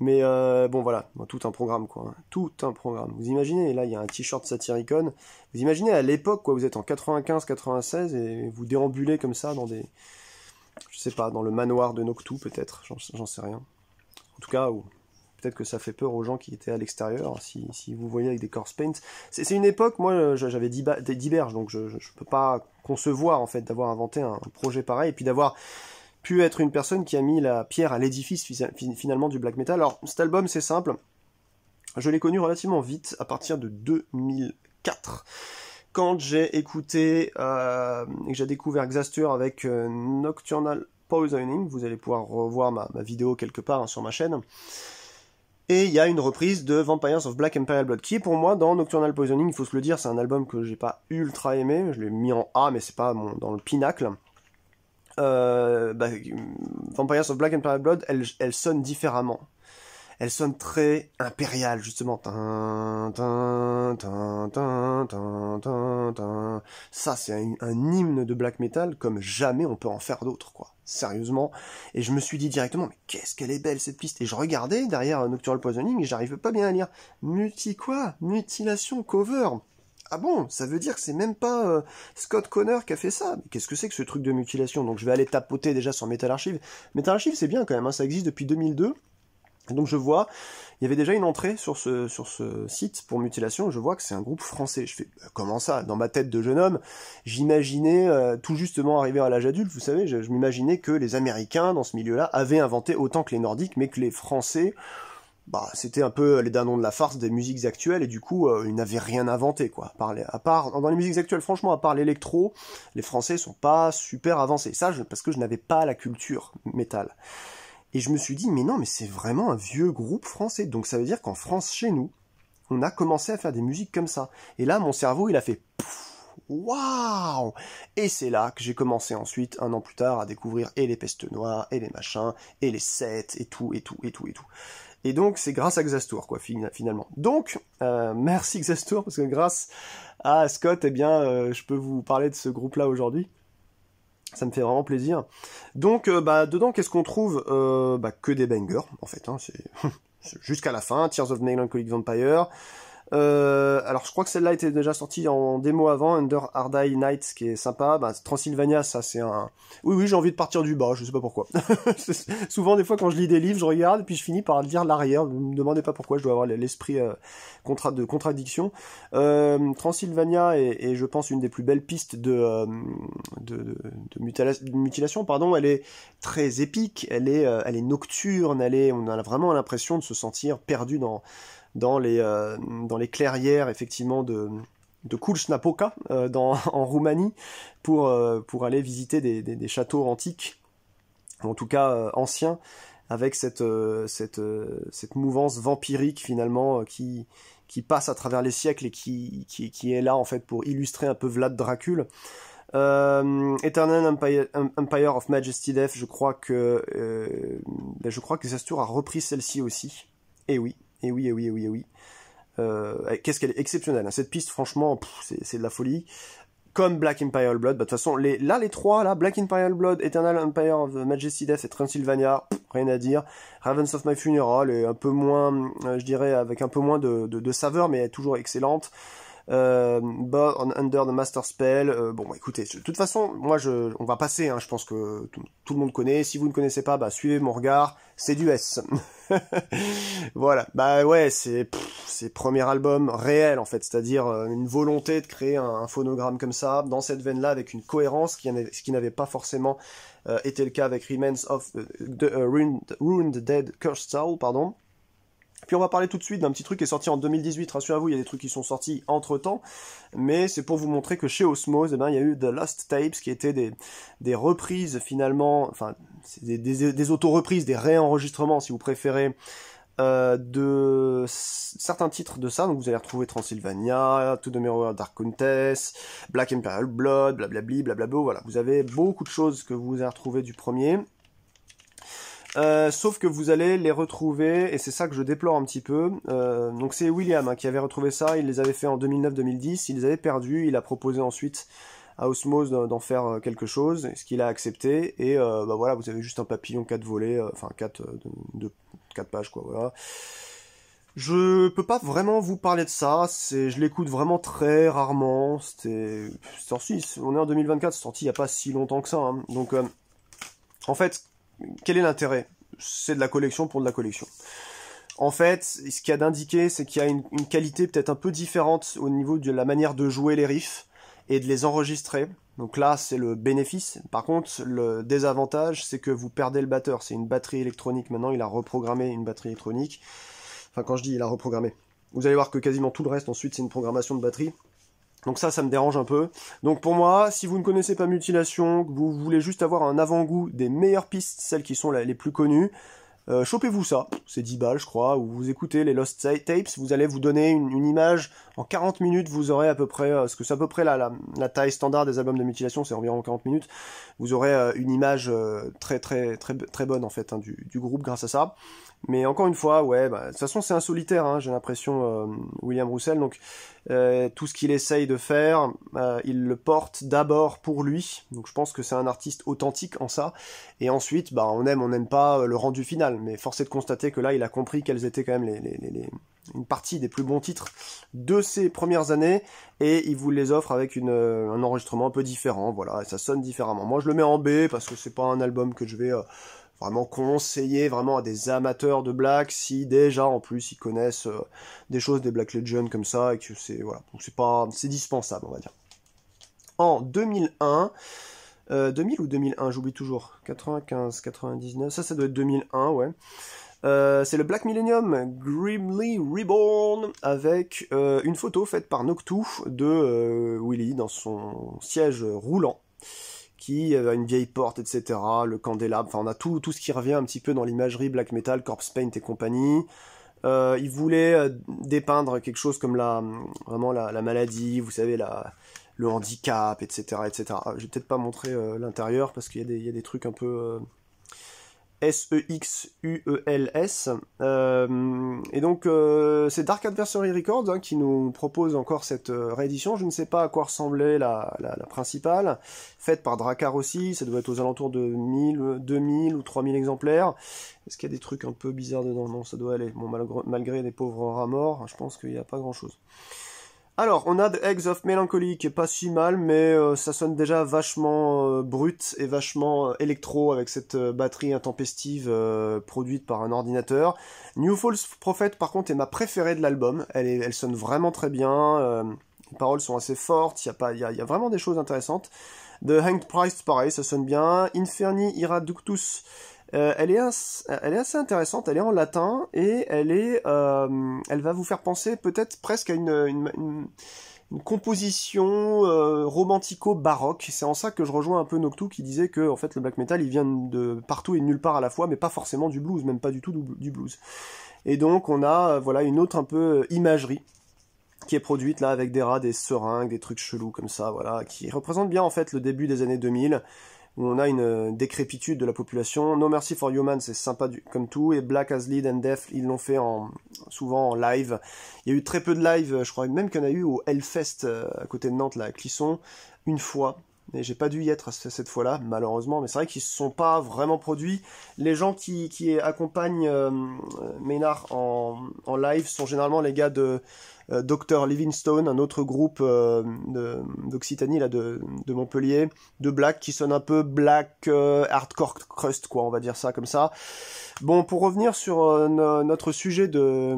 Mais euh, bon, voilà, tout un programme, quoi. Tout un programme. Vous imaginez, là, il y a un t-shirt satiricone. Vous imaginez, à l'époque, quoi, vous êtes en 95-96 et vous déambulez comme ça dans des je sais pas, dans le manoir de Noctou peut-être, j'en sais rien. En tout cas, ou peut-être que ça fait peur aux gens qui étaient à l'extérieur, si, vous voyez avec des corpse paints. C'est une époque, moi euh, j'avais 10, berges, donc je ne peux pas concevoir en fait d'avoir inventé un projet pareil, et puis d'avoir pu être une personne qui a mis la pierre à l'édifice finalement du black metal. Alors cet album c'est simple, je l'ai connu relativement vite, à partir de 2004 quand j'ai écouté euh, et que j'ai découvert Xastur avec euh, Nocturnal Poisoning, vous allez pouvoir revoir ma, vidéo quelque part hein, sur ma chaîne. Et il y a une reprise de Vampires of Black Imperial Blood, qui pour moi dans Nocturnal Poisoning, il faut se le dire, c'est un album que j'ai pas ultra aimé, je l'ai mis en A, mais c'est pas dans le pinacle. Euh, bah, Vampires of Black Imperial Blood, elle sonne différemment elle sonne très impériale justement. Ça c'est un, hymne de black metal comme jamais on peut en faire d'autres quoi. Sérieusement. Et je me suis dit directement mais qu'est-ce qu'elle est belle cette piste. Et je regardais derrière Nocturnal Poisoning et j'arrive pas bien à lire. Muti quoi Mutilation cover. Ah bon, ça veut dire que c'est même pas euh, Scott Connor qui a fait ça. Qu'est-ce que c'est que ce truc de mutilation Donc je vais aller tapoter déjà sur Metal Archive. Metal Archive, c'est bien quand même, hein. ça existe depuis 2002 donc je vois, il y avait déjà une entrée sur ce, sur ce site pour mutilation, je vois que c'est un groupe français. Je fais, euh, comment ça Dans ma tête de jeune homme, j'imaginais, euh, tout justement arrivé à l'âge adulte, vous savez, je, m'imaginais que les Américains, dans ce milieu-là, avaient inventé autant que les Nordiques, mais que les Français, bah, c'était un peu euh, les nom de la farce des musiques actuelles, et du coup, ils n'avaient rien inventé, quoi. À part, à part, dans les musiques actuelles, franchement, à part l'électro, les Français sont pas super avancés. Ça, parce que je n'avais pas la culture métal. Et je me suis dit, mais non, mais c'est vraiment un vieux groupe français. Donc ça veut dire qu'en France, chez nous, on a commencé à faire des musiques comme ça. Et là, mon cerveau, il a fait waouh Et c'est là que j'ai commencé ensuite, un an plus tard, à découvrir et les pestes noires, et les machins, et les sets, et tout, et tout, et tout, et tout. Et donc, c'est grâce à Xastour, quoi, finalement. Donc, euh, merci Xastour, parce que grâce à Scott, eh bien, euh, je peux vous parler de ce groupe-là aujourd'hui ça me fait vraiment plaisir. Donc, euh, bah, dedans, qu'est-ce qu'on trouve euh, bah, Que des bangers, en fait. Hein, c'est jusqu'à la fin. Tears of Melancholic Vampire, euh, alors je crois que celle-là était déjà sortie en démo avant, Under Hard Eye Nights, qui est sympa. Bah, Transylvania, ça c'est un... Oui, oui, j'ai envie de partir du bas, je ne sais pas pourquoi. Souvent, des fois, quand je lis des livres, je regarde, puis je finis par lire l'arrière. Ne me demandez pas pourquoi, je dois avoir l'esprit euh, de contradiction. Euh, Transylvania est, je pense, une des plus belles pistes de, mutilation. Pardon. Elle est très épique, elle est, elle est nocturne, on a vraiment l'impression de se sentir perdu dans dans les, euh, dans les clairières effectivement de de Kulsnapoca euh, dans, en Roumanie pour, euh, pour aller visiter des, des, des, châteaux antiques, en tout cas euh, anciens, avec cette, cette, cette mouvance vampirique finalement qui, qui passe à travers les siècles et qui, qui, qui est là en fait pour illustrer un peu Vlad Dracul. Euh, Eternal Empire, of Majesty Death, je crois que ben je crois que Zastur a repris celle-ci aussi. Et oui, et eh oui, et eh oui, et eh oui, et oui. Euh, qu'est-ce qu'elle est exceptionnelle. Hein. Cette piste, franchement, c'est de la folie. Comme Black Imperial Blood, bah, de toute façon, les, là, les trois, là, Black Imperial Blood, Eternal Empire of Majesty Death et Transylvania, rien à dire. Ravens of My Funeral est un peu moins, euh, je dirais, avec un peu moins de, de, de saveur, mais toujours excellente euh, Under the Master Spell. Euh, bon, bah, écoutez, de toute façon, moi, je, on va passer. Hein, je pense que tout, le monde connaît. Si vous ne connaissez pas, bah, suivez mon regard. C'est du S. voilà. Bah ouais, c'est c'est premier album réel en fait, c'est-à-dire euh, une volonté de créer un, phonogramme comme ça, dans cette veine-là, avec une cohérence qui, qui n'avait pas forcément euh, été le cas avec Remains of the, Ruined, Dead Cursed Soul, pardon. Puis on va parler tout de suite d'un petit truc qui est sorti en 2018. Rassurez-vous, il y a des trucs qui sont sortis entre temps, mais c'est pour vous montrer que chez Osmose, eh ben, il y a eu The Lost Tapes qui étaient des, des reprises finalement, enfin des, des, des auto-reprises, des réenregistrements si vous préférez. Euh, de certains titres de ça, donc vous allez retrouver Transylvania, To the Mirror Dark Countess, Black Imperial Blood, blablabli, blablabla, voilà, vous avez beaucoup de choses que vous allez retrouver du premier, euh, sauf que vous allez les retrouver, et c'est ça que je déplore un petit peu. Euh, donc c'est William hein, qui avait retrouvé ça, il les avait fait en 2009-2010, il les avait perdus, il a proposé ensuite à Osmose d'en faire euh, quelque chose, ce qu'il a accepté, et bah voilà, vous avez juste un papillon 4 volets, enfin 4, pages quoi, voilà. Je peux pas vraiment vous parler de ça, c'est, je l'écoute vraiment très rarement, c'était, Suisse, on est en 2024, c'est sorti il y a pas si longtemps que ça, hein. donc en fait, quel est l'intérêt C'est de la collection pour de la collection. En fait, ce qu'il y a d'indiqué, c'est qu'il y a une, une qualité peut-être un peu différente au niveau de la manière de jouer les riffs et de les enregistrer. Donc là, c'est le bénéfice. Par contre, le désavantage, c'est que vous perdez le batteur. C'est une batterie électronique maintenant. Il a reprogrammé une batterie électronique. Enfin, quand je dis il a reprogrammé, vous allez voir que quasiment tout le reste ensuite, c'est une programmation de batterie. Donc ça, ça me dérange un peu. Donc pour moi, si vous ne connaissez pas Mutilation, que vous voulez juste avoir un avant-goût des meilleures pistes, celles qui sont les plus connues, euh, chopez-vous ça, c'est 10 balles je crois, ou vous écoutez les Lost Tapes, vous allez vous donner une, image, en 40 minutes vous aurez à peu près, euh, ce que c'est à peu près la, la, taille standard des albums de mutilation, c'est environ 40 minutes, vous aurez euh, une image très très très très bonne en fait hein, du, du, groupe grâce à ça. Mais encore une fois, ouais, bah, de toute façon, c'est un solitaire, hein, j'ai l'impression, euh, William Roussel. Donc, euh, tout ce qu'il essaye de faire, euh, il le porte d'abord pour lui. Donc, je pense que c'est un artiste authentique en ça. Et ensuite, bah, on aime, on n'aime pas le rendu final. Mais force est de constater que là, il a compris quelles étaient quand même les, une partie des plus bons titres de ses premières années. Et il vous les offre avec un enregistrement un peu différent. Voilà, ça sonne différemment. Moi, je le mets en B parce que c'est pas un album que je vais vraiment conseillé vraiment à des amateurs de Black si déjà en plus ils connaissent euh, des choses des Black Legends comme ça et que c'est voilà c'est pas c'est dispensable on va dire. En 2001 2000 euh, ou 2001, j'oublie toujours. 95, 99, ça, ça doit être 2001, ouais. Euh, c'est le Black Millennium Grimly Reborn avec une photo faite par Noctu de Willy dans son siège roulant. Euh, une vieille porte, etc., le candélabre, enfin on a tout, tout ce qui revient un petit peu dans l'imagerie black metal, corpse paint et compagnie. Euh, il voulait euh, dépeindre quelque chose comme la, vraiment la, maladie, vous savez, la, le handicap, etc., etc. Ah, vais peut-être pas montré l'intérieur parce qu'il y, a des trucs un peu S-E-X-U-E-L-S. Euh, et donc, euh, c'est Dark Adversary Records hein, qui nous propose encore cette euh, réédition. Je ne sais pas à quoi ressemblait la, principale, faite par Dracar aussi. Ça doit être aux alentours de 1000, 2000 ou 3000 exemplaires. Est-ce qu'il y a des trucs un peu bizarres dedans Non, ça doit aller. Bon, malgré, malgré les pauvres rats morts, je pense qu'il n'y a pas grand-chose. Alors, on a The Eggs of Melancholy qui est pas si mal, mais euh, ça sonne déjà vachement euh, brut et vachement euh, électro avec cette batterie intempestive produite par un ordinateur. New False Prophet, par contre, est ma préférée de l'album. Elle, sonne vraiment très bien. les paroles sont assez fortes. Il y a pas, y, a, y a vraiment des choses intéressantes. The Hanged Price, pareil, ça sonne bien. Inferni Iraductus, euh, euh, elle, est assez, intéressante, elle est en latin et elle, euh, va vous faire penser peut-être presque à une, composition romantico-baroque. C'est en ça que je rejoins un peu Noctou qui disait que fait, le black metal il vient de partout et de nulle part à la fois, mais pas forcément du blues, même pas du tout du blues. Et donc on a voilà une autre un peu imagerie qui est produite là avec des rats, des seringues, des trucs chelous comme ça, voilà, qui représente bien en fait le début des années 2000 où on a une euh, décrépitude de la population. No Mercy for Human, c'est sympa du, comme tout, et Black as Lead and Death, ils l'ont fait en, souvent en live. Il y a eu très peu de live, euh, je crois même qu'il y en a eu au Hellfest euh, à côté de Nantes, là, à Clisson, une fois. mais j'ai pas dû y être cette fois-là, malheureusement, mais c'est vrai qu'ils se sont pas vraiment produits. Les gens qui, accompagnent Menard en live sont généralement les gars de euh, Dr Livingstone, un autre groupe euh, d'Occitanie, là, de, Montpellier, de Black, qui sonne un peu Black euh, Hardcore Crust, quoi, on va dire ça comme ça. Bon, pour revenir sur notre sujet de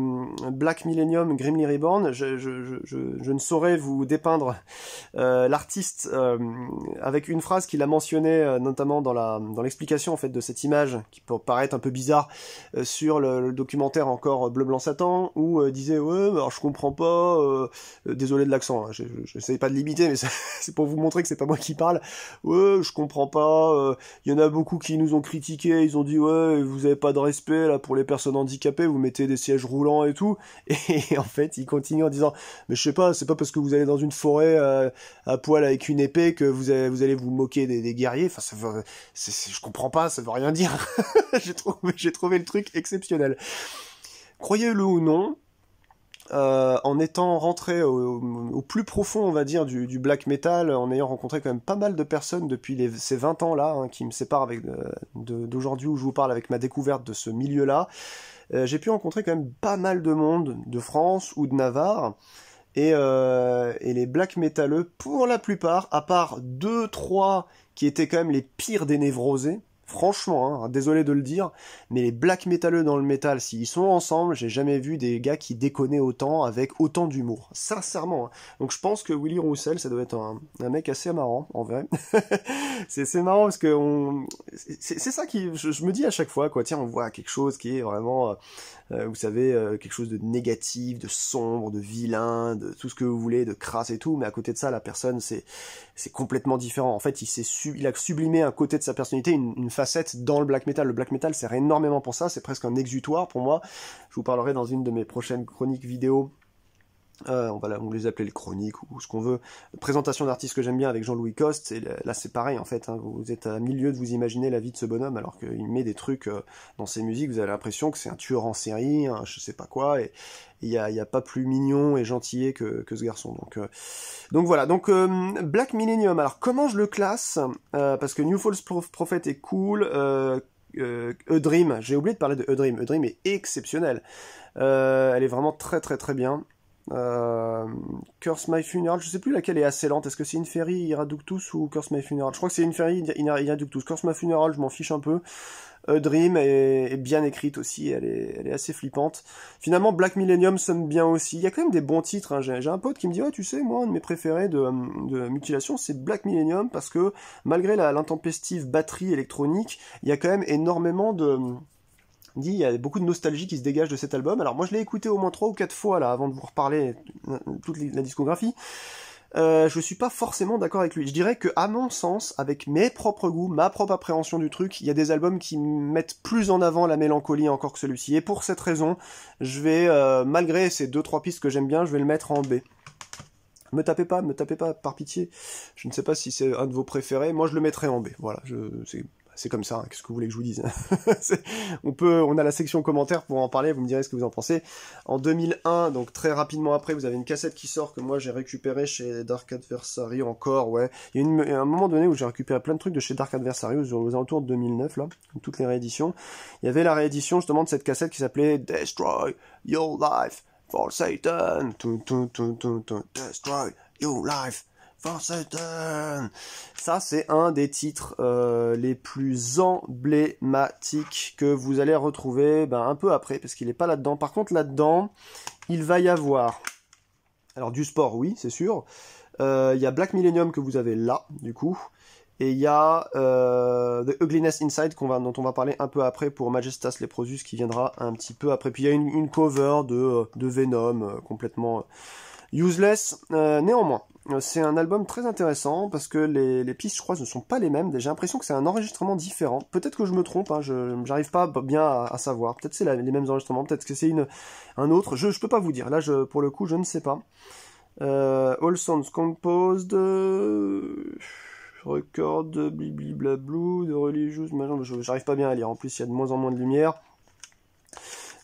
Black Millennium Grimly Reborn, je, ne saurais vous dépeindre l'artiste avec une phrase qu'il a mentionnée notamment dans l'explication en fait de cette image qui peut paraître un peu bizarre sur le, documentaire encore Bleu Blanc Satan où disait ouais alors bah, je comprends pas. Euh, désolé de l'accent, hein, j'essaye pas de limiter, mais c'est pour vous montrer que c'est pas moi qui parle. Ouais, je comprends pas. Euh, il y en a beaucoup qui nous ont critiqué, ils ont dit ouais, vous avez pas de respect là pour les personnes handicapées, vous mettez des sièges roulants et tout. Et en fait, ils continuent en disant mais je sais pas, c'est pas parce que vous allez dans une forêt euh, à poil avec une épée que vous allez vous, moquer des, guerriers. Enfin, ça veut, je comprends pas, ça veut rien dire. j'ai j'ai trouvé le truc exceptionnel. Croyez-le ou non, euh, en étant rentré au, plus profond, on va dire, du, black metal, en ayant rencontré quand même pas mal de personnes depuis ces 20 ans-là, hein, qui me séparent avec, euh, d'aujourd'hui où je vous parle avec ma découverte de ce milieu-là, euh, j'ai pu rencontrer quand même pas mal de monde, de France ou de Navarre, et, et les black métalleux, pour la plupart, à part deux, trois qui étaient quand même les pires des névrosés, Franchement, hein, hein, désolé de le dire, mais les black métalleux dans le métal, s'ils sont ensemble, j'ai jamais vu des gars qui déconnaient autant avec autant d'humour. Sincèrement. Hein. Donc je pense que Willy Roussel, ça doit être un, mec assez marrant, en vrai. c'est marrant parce que c'est ça qui, je, me dis à chaque fois, quoi. Tiens, on voit quelque chose qui est vraiment, euh, euh, vous savez, euh, quelque chose de négatif, de sombre, de vilain, de tout ce que vous voulez, de crasse et tout, mais à côté de ça, la personne, c'est c'est complètement différent. En fait, il, il a sublimé un côté de sa personnalité, une, une, facette dans le black metal. Le black metal sert énormément pour ça, c'est presque un exutoire pour moi. Je vous parlerai dans une de mes prochaines chroniques vidéo euh, on, va, les appeler les chroniques ou ce qu'on veut. Présentation d'artistes que j'aime bien avec Jean-Louis Coste, et là c'est pareil en fait, hein. vous êtes à milieu de vous imaginer la vie de ce bonhomme alors qu'il met des trucs euh, dans ses musiques, vous avez l'impression que c'est un tueur en série, je sais pas quoi, et il n'y a, y a, pas plus mignon et gentillet que, ce garçon. Donc, euh, donc voilà, donc Black Millennium, alors comment je le classe Parce que New False Prophet est cool, euh, E-Dream, j'ai oublié de parler de E-Dream, E-Dream est exceptionnel. elle est vraiment très très très bien. Euh, Curse My Funeral, je sais plus laquelle est assez lente. Est-ce que c'est une Inferi Iraductus ou Curse My Funeral Je crois que c'est une Inferi Iraductus. Curse My Funeral, je m'en fiche un peu. Dream est, bien écrite aussi, elle est, assez flippante. Finalement, Black Millennium sonne bien aussi. Il y a quand même des bons titres. Hein. J'ai un pote qui me dit, oh, tu sais, moi, un de mes préférés de, de Mutilation, c'est Black Millennium parce que malgré l'intempestive batterie électronique, il y a quand même énormément de dit il y a beaucoup de nostalgie qui se dégage de cet album. Alors moi je l'ai écouté au moins trois ou quatre fois là avant de vous reparler euh, toute la discographie. Euh, je suis pas forcément d'accord avec lui. Je dirais que, à mon sens, avec mes propres goûts, ma propre appréhension du truc, il y a des albums qui mettent plus en avant la mélancolie encore que celui-ci. Et pour cette raison, je vais, euh, malgré ces deux trois pistes que j'aime bien, je vais le mettre en B. Me tapez pas, me tapez pas, par pitié. Je ne sais pas si c'est un de vos préférés. Moi, je le mettrai en B. Voilà, je, c'est c'est comme ça, hein, qu'est-ce que vous voulez que je vous dise On peut, on a la section commentaires pour en parler, vous me direz ce que vous en pensez. En 2001, donc très rapidement après, vous avez une cassette qui sort que moi j'ai récupéré chez Dark Adversary encore, ouais. Il y a, une, un moment donné où j'ai récupéré plein de trucs de chez Dark Adversary aux, aux alentours de 2009, là, toutes les rééditions. Il y avait la réédition justement de cette cassette qui s'appelait Destroy Your Life for Satan. Destroy Your Life ça, c'est un des titres euh, les plus emblématiques que vous allez retrouver ben, un peu après, parce qu'il n'est pas là-dedans. Par contre, là-dedans, il va y avoir... Alors du sport, oui, c'est sûr. Euh, il y a Black Millennium que vous avez là, du coup. Et il y a euh, The Ugliness Inside va, dont on va parler un peu après pour Majestas Leprosus qui viendra un petit peu après. Puis il y a une, cover de, Venom complètement useless. néanmoins, c'est un album très intéressant parce que les, pistes, je crois, ne sont pas les mêmes. J'ai l'impression que c'est un enregistrement différent. Peut-être que je me trompe, hein, je n'arrive pas bien à, savoir. Peut-être c'est les mêmes enregistrements, peut-être que c'est un autre. Je ne peux pas vous dire. Là, je, pour le coup, je ne sais pas. Euh, All Sounds Composed, euh, Record, de Blue, de Religious, j'arrive pas bien à lire. En plus, il y a de moins en moins de lumière.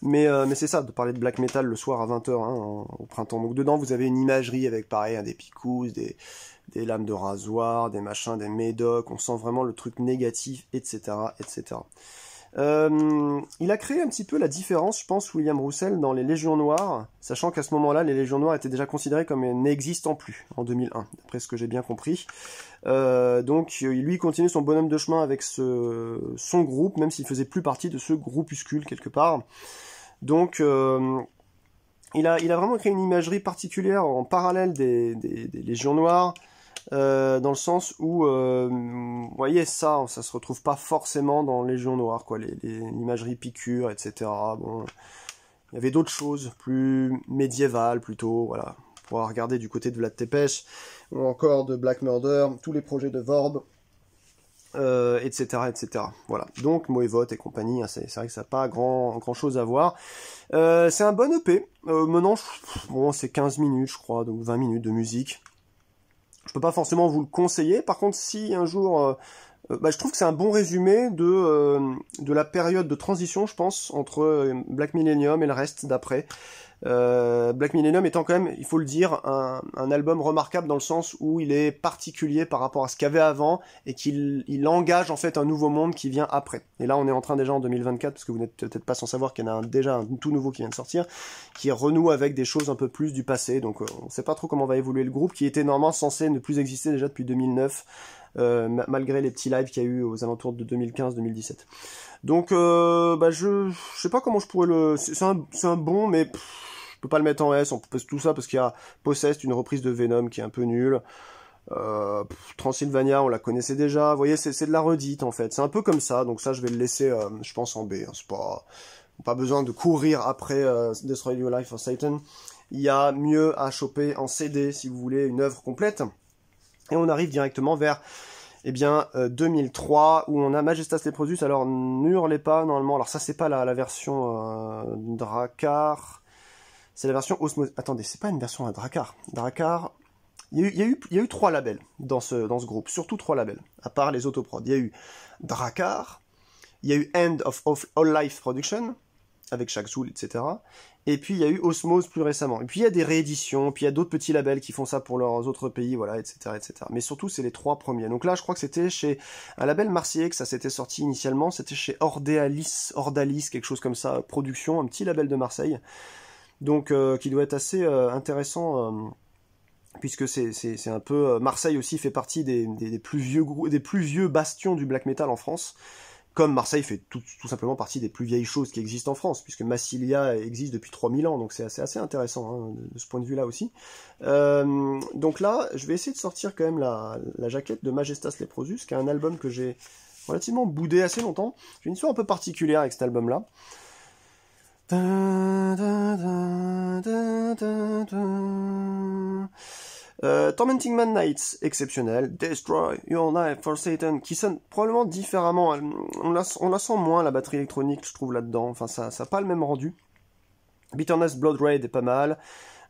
Euh, mais, c'est ça, de parler de black metal le soir à 20h hein, au printemps. Donc dedans, vous avez une imagerie avec pareil, hein, des picous, des, lames de rasoir, des machins, des médocs. On sent vraiment le truc négatif, etc. etc. Euh, il a créé un petit peu la différence, je pense, William Roussel dans les Légions Noires, sachant qu'à ce moment-là, les Légions Noires étaient déjà considérées comme n'existant plus en 2001, d'après ce que j'ai bien compris. Euh, donc, lui, continue son bonhomme de chemin avec ce, son groupe, même s'il faisait plus partie de ce groupuscule quelque part. Donc, euh, il, a, il a vraiment créé une imagerie particulière en parallèle des, Légions Noires, euh, dans le sens où, euh, vous voyez, ça, ça se retrouve pas forcément dans Légions Noires, quoi, l'imagerie les, piqûre, etc. Bon, il y avait d'autres choses, plus médiévales plutôt, voilà. On pourra regarder du côté de Vlad Tepes, ou encore de Black Murder, tous les projets de Vorb, etc., euh, etc. Voilà. Donc Moevote et compagnie, hein, c'est vrai que ça n'a pas grand, grand chose à voir. Euh, c'est un bon EP. Euh, maintenant, bon, c'est 15 minutes, je crois, donc 20 minutes de musique. Je peux pas forcément vous le conseiller. Par contre, si un jour euh, euh, bah, je trouve que c'est un bon résumé de, euh, de la période de transition, je pense, entre euh, Black Millennium et le reste d'après. Black Millennium étant quand même, il faut le dire, un, un, album remarquable dans le sens où il est particulier par rapport à ce qu'il y avait avant et qu'il il engage en fait un nouveau monde qui vient après. Et là, on est en train déjà en 2024, parce que vous n'êtes peut-être pas sans savoir qu'il y en a déjà un tout nouveau qui vient de sortir, qui renoue avec des choses un peu plus du passé. Donc, on ne sait pas trop comment va évoluer le groupe, qui était normalement censé ne plus exister déjà depuis 2009. Euh, malgré les petits lives qu'il y a eu aux alentours de 2015-2017. Donc, euh, bah, je, je sais pas comment je pourrais le. C'est un, bon, mais je peux pas le mettre en S. On peut tout ça parce qu'il y a Possessed, une reprise de Venom qui est un peu nulle. Euh, Transylvania, on la connaissait déjà. Vous voyez, c'est de la redite en fait. C'est un peu comme ça. Donc ça, je vais le laisser, euh, je pense, en B. Hein. C'est pas, pas besoin de courir après Destroy Your Life for Satan. Il y a mieux à choper en CD si vous voulez une œuvre complète. Et on arrive directement vers eh bien, 2003, euh, où on a Majestas produits alors n'hurlez pas, normalement, alors ça c'est pas la, version euh, Dracar. c'est la version Osmos... Attendez, c'est pas une version Dracar. Dracar. il y, a eu, il, eu, trois labels dans ce, dans ce groupe, surtout trois labels, à part les autoprods. Il y a eu Dracar. il y a eu End of All Life Production, avec chaque soul, etc. Et puis il y a eu Osmose plus récemment. Et puis il y a des rééditions, puis il y a d'autres petits labels qui font ça pour leurs autres pays, voilà, etc. etc. Mais surtout, c'est les trois premiers. Donc là, je crois que c'était chez un label marseillais que ça s'était sorti initialement, c'était chez Ordealis, Ordalis, quelque chose comme ça, production, un petit label de Marseille. Donc euh, qui doit être assez euh, intéressant. Euh, puisque c'est un peu Marseille aussi fait partie des, plus vieux des plus vieux bastions du black metal en France comme Marseille fait tout, simplement partie des plus vieilles choses qui existent en France, puisque Massilia existe depuis 3000 ans, donc c'est assez, intéressant hein, de, ce point de vue-là aussi. Euh, donc là, je vais essayer de sortir quand même la, la jaquette de Majestas Leprosus, qui est un album que j'ai relativement boudé assez longtemps. J'ai une histoire un peu particulière avec cet album-là. Euh, Tormenting Man Knights, exceptionnel. Destroy Your Life for Satan, qui sonne probablement différemment. Euh, on la, on sent moins, la batterie électronique, je trouve, là-dedans. Enfin, ça n'a pas le même rendu. Bitterness Blood Raid est pas mal.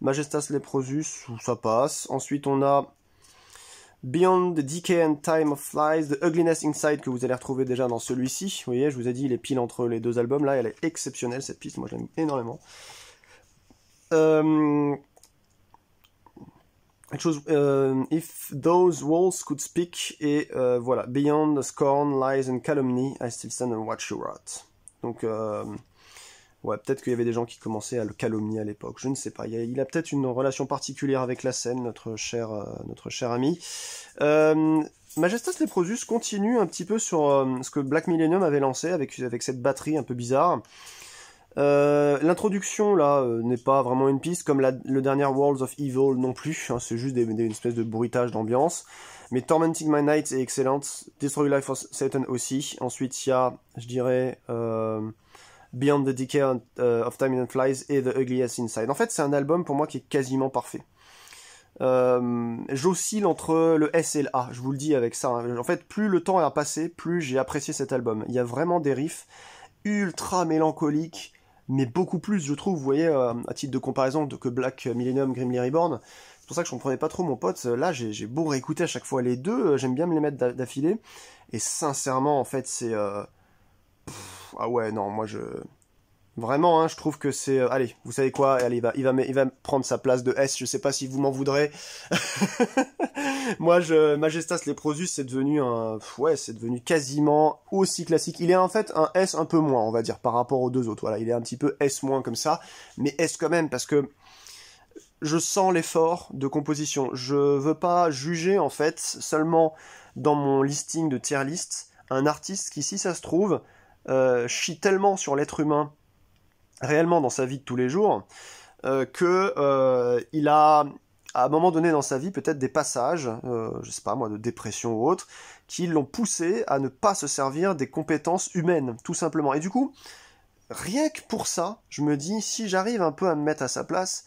Majestas Leprosus, ça passe. Ensuite, on a Beyond the Decay and Time of Flies, The Ugliness Inside, que vous allez retrouver déjà dans celui-ci. Vous voyez, je vous ai dit, il est pile entre les deux albums. Là, elle est exceptionnelle, cette piste. Moi, j'aime énormément. Euh chose euh, if those walls could speak et euh, voilà beyond scorn lies and calumny I still stand and watch you rot donc euh, ouais peut-être qu'il y avait des gens qui commençaient à le calomnier à l'époque je ne sais pas il a, a peut-être une relation particulière avec la scène notre cher notre cher ami Majestas Leprosus continue un petit peu sur ce que Black Millennium avait lancé avec avec cette batterie un peu bizarre euh, l'introduction là euh, n'est pas vraiment une piste comme le dernier Worlds of Evil non plus, hein, c'est juste une espèce de bruitage d'ambiance. Mais Tormenting My Night est excellente, Destroy Life of Satan aussi. Ensuite il y a, je dirais, euh, Beyond the Decay of Time and Flies et The Ugliest Inside. En fait c'est un album pour moi qui est quasiment parfait. J'oscille entre le S et le A, je vous le dis avec ça. Hein. En fait plus le temps a passé, plus j'ai apprécié cet album. Il y a vraiment des riffs ultra mélancoliques mais beaucoup plus, je trouve, vous voyez, euh, à titre de comparaison de, que Black Millennium, Grimly Reborn. C'est pour ça que je comprenais pas trop mon pote. Là, j'ai beau réécouter à chaque fois les deux, euh, j'aime bien me les mettre d'affilée. Et sincèrement, en fait, c'est... Euh, ah ouais, non, moi je... Vraiment, hein, je trouve que c'est. Euh, allez, vous savez quoi il va, il va, il va prendre sa place de S. Je sais pas si vous m'en voudrez. Moi, je, Majestas Leprosus, c'est devenu un. Ouais, c'est devenu quasiment aussi classique. Il est en fait un S un peu moins, on va dire, par rapport aux deux autres. Voilà, il est un petit peu S moins comme ça, mais S quand même parce que je sens l'effort de composition. Je veux pas juger en fait seulement dans mon listing de tier list un artiste qui, si ça se trouve, euh, chie tellement sur l'être humain réellement dans sa vie de tous les jours, euh, que euh, il a à un moment donné dans sa vie peut-être des passages, euh, je sais pas moi, de dépression ou autre, qui l'ont poussé à ne pas se servir des compétences humaines, tout simplement. Et du coup, rien que pour ça, je me dis, si j'arrive un peu à me mettre à sa place,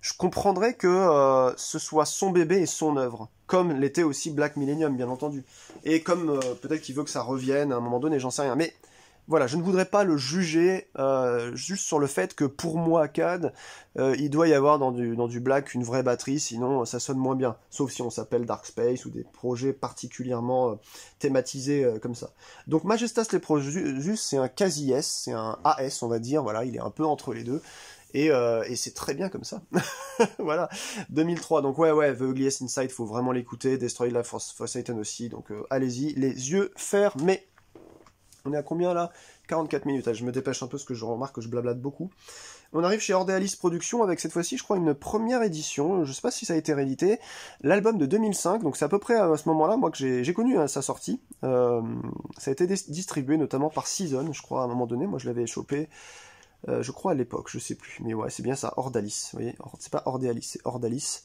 je comprendrais que euh, ce soit son bébé et son œuvre, comme l'était aussi Black Millennium, bien entendu. Et comme euh, peut-être qu'il veut que ça revienne à un moment donné, j'en sais rien. Mais voilà, je ne voudrais pas le juger euh, juste sur le fait que pour moi, Cad, euh, il doit y avoir dans du, black une vraie batterie, sinon euh, ça sonne moins bien. Sauf si on s'appelle Dark Space ou des projets particulièrement thématisés comme ça. Donc Majestas les Projus, c'est un quasi-S, c'est un AS, on va dire, voilà, il est un peu entre les deux. Et, c'est très bien comme ça. voilà, 2003. Donc ouais, ouais, The Ugliest Inside, faut vraiment l'écouter. Destroy Life Force, Satan aussi. Donc allez-y, les yeux fermés. On est à combien là 44 minutes. je me dépêche un peu parce que je remarque que je blablate beaucoup. On arrive chez Ordealis Productions avec cette fois-ci, je crois, une première édition. Je sais pas si ça a été réédité. L'album de 2005. Donc c'est à peu près à ce moment-là, moi, que j'ai connu hein, sa sortie. Euh, ça a été distribué notamment par Season, je crois, à un moment donné. Moi, je l'avais chopé. Euh, je crois à l'époque, je ne sais plus, mais ouais, c'est bien ça, Ordalis, vous voyez, c'est pas Ordalis, c'est Ordalis.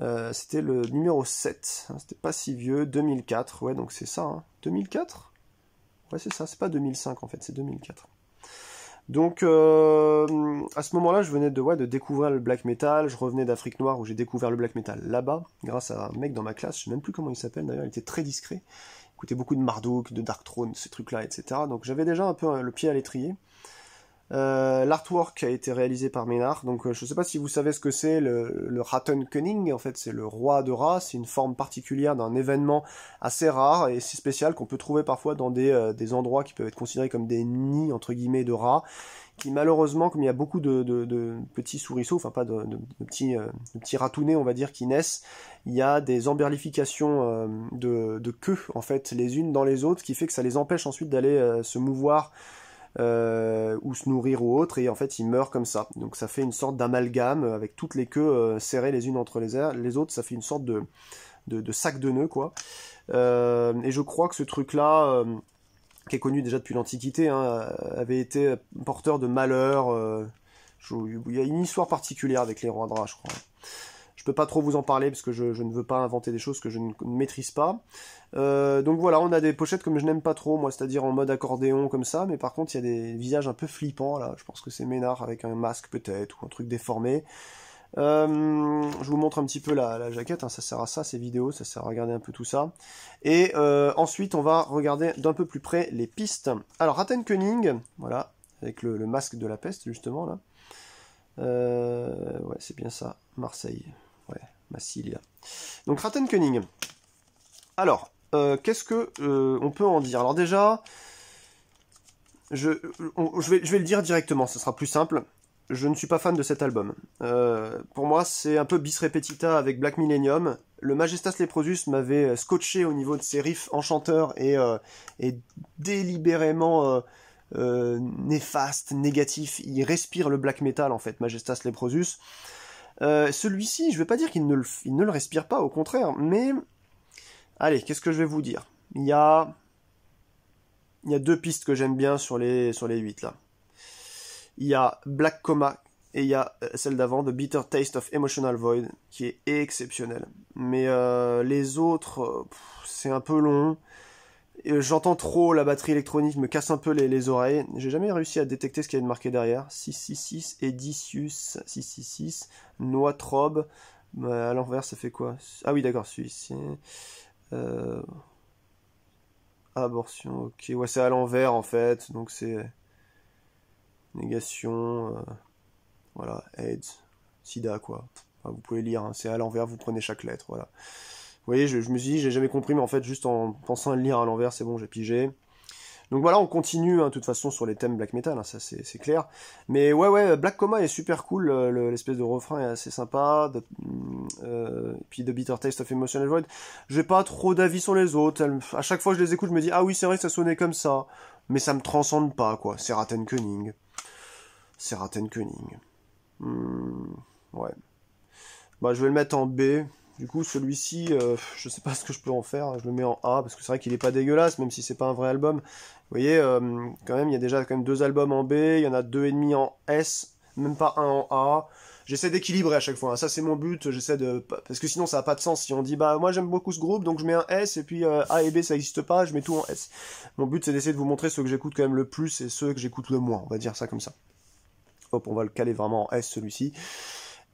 Euh, c'était le numéro 7, hein, c'était pas si vieux, 2004, ouais, donc c'est ça, 2004 hein. Ouais, c'est ça, c'est pas 2005 en fait, c'est 2004. Donc euh, à ce moment-là, je venais de, de découvrir le black metal, je revenais d'Afrique noire où j'ai découvert le black metal là-bas, grâce à un mec dans ma classe, je sais même plus comment il s'appelle d'ailleurs, il était très discret, il écoutait beaucoup de Marduk, de Dark Throne, ces trucs-là, etc. Donc j'avais déjà un peu euh, le pied à l'étrier, euh, l'artwork a été réalisé par Ménard, donc euh, je ne sais pas si vous savez ce que c'est le, le cunning en fait c'est le roi de rats, c'est une forme particulière d'un événement assez rare et si spécial qu'on peut trouver parfois dans des, euh, des endroits qui peuvent être considérés comme des nids entre guillemets de rats, qui malheureusement, comme il y a beaucoup de, de, de petits souriceaux, enfin pas de, de petits, petits ratounets on va dire, qui naissent, il y a des emberlifications de, queues en fait les unes dans les autres, qui fait que ça les empêche ensuite d'aller se mouvoir euh, ou se nourrir ou autre, et en fait ils meurt comme ça. Donc ça fait une sorte d'amalgame avec toutes les queues euh, serrées les unes entre les, airs, les autres, ça fait une sorte de, de, sac de nœuds quoi. Euh, et je crois que ce truc-là, qui est connu déjà depuis l'Antiquité, hein, avait été porteur de malheur. il y a une histoire particulière avec les rois draps, je crois. Je peux pas trop vous en parler parce que je, ne veux pas inventer des choses que je ne maîtrise pas. Euh, donc voilà, on a des pochettes comme je n'aime pas trop, moi, c'est-à-dire en mode accordéon comme ça, mais par contre, il y a des visages un peu flippants, là. Je pense que c'est Ménard avec un masque peut-être, ou un truc déformé. Euh, je vous montre un petit peu la, jaquette, hein. ça sert à ça, ces vidéos, ça sert à regarder un peu tout ça. Et euh, ensuite, on va regarder d'un peu plus près les pistes. Alors, Aten Cunning, voilà, avec le, masque de la peste, justement, là. ouais, c'est bien ça, Marseille. Ouais, Massilia. Donc Cunning. Alors, euh, qu'est-ce que euh, on peut en dire Alors déjà, je, vais, le dire directement, ce sera plus simple. Je ne suis pas fan de cet album. Euh, pour moi, c'est un peu bis repetita avec Black Millennium. Le Majestas Leprosus m'avait scotché au niveau de ses riffs enchanteurs et, et délibérément néfastes, négatifs. Il respire le black metal en fait, Majestas Leprosus. Euh, celui-ci, je vais pas dire qu'il ne, le, respire pas, au contraire, mais... Allez, qu'est-ce que je vais vous dire Il y a... Il y a deux pistes que j'aime bien sur les, sur les 8, là. Il y a Black Coma, et il y a euh, celle d'avant, The Bitter Taste of Emotional Void, qui est exceptionnelle. Mais euh, les autres, c'est un peu long. Euh, j'entends trop la batterie électronique, me casse un peu les, oreilles. J'ai jamais réussi à détecter ce qu'il y a de marqué derrière. 666, Edicius, 666, Noitrobe. à l'envers, ça fait quoi Ah oui, d'accord, celui-ci. Euh, abortion, ok. Ouais, c'est à l'envers en fait, donc c'est. Négation. Euh, voilà, AIDS, sida quoi. vous pouvez lire, hein. c'est à l'envers, vous prenez chaque lettre, voilà voyez, je, me suis dit, j'ai jamais compris, mais en fait, juste en pensant à le lire à l'envers, c'est bon, j'ai pigé. Donc voilà, on continue, hein, de toute façon, sur les thèmes black metal, hein, ça c'est clair. Mais ouais, ouais, Black Coma est super cool, euh, l'espèce de refrain est assez sympa. et mm, euh, puis The Bitter Taste of Emotional Void, j'ai pas trop d'avis sur les autres. à chaque fois que je les écoute, je me dis, ah oui, c'est vrai que ça sonnait comme ça. Mais ça me transcende pas, quoi. C'est Cunning. C'est Rattenkönig. Hmm, ouais. Bah, je vais le mettre en B. Du coup, celui-ci, je euh, je sais pas ce que je peux en faire. Je le mets en A parce que c'est vrai qu'il n'est pas dégueulasse, même si c'est pas un vrai album. Vous voyez, euh, quand même, il y a déjà quand même deux albums en B. Il y en a deux et demi en S, même pas un en A. J'essaie d'équilibrer à chaque fois. Hein. Ça, c'est mon but. J'essaie de parce que sinon, ça n'a pas de sens. Si on dit bah moi j'aime beaucoup ce groupe, donc je mets un S et puis euh, A et B ça n'existe pas, je mets tout en S. Mon but, c'est d'essayer de vous montrer ceux que j'écoute quand même le plus et ceux que j'écoute le moins. On va dire ça comme ça. Hop, on va le caler vraiment en S celui-ci.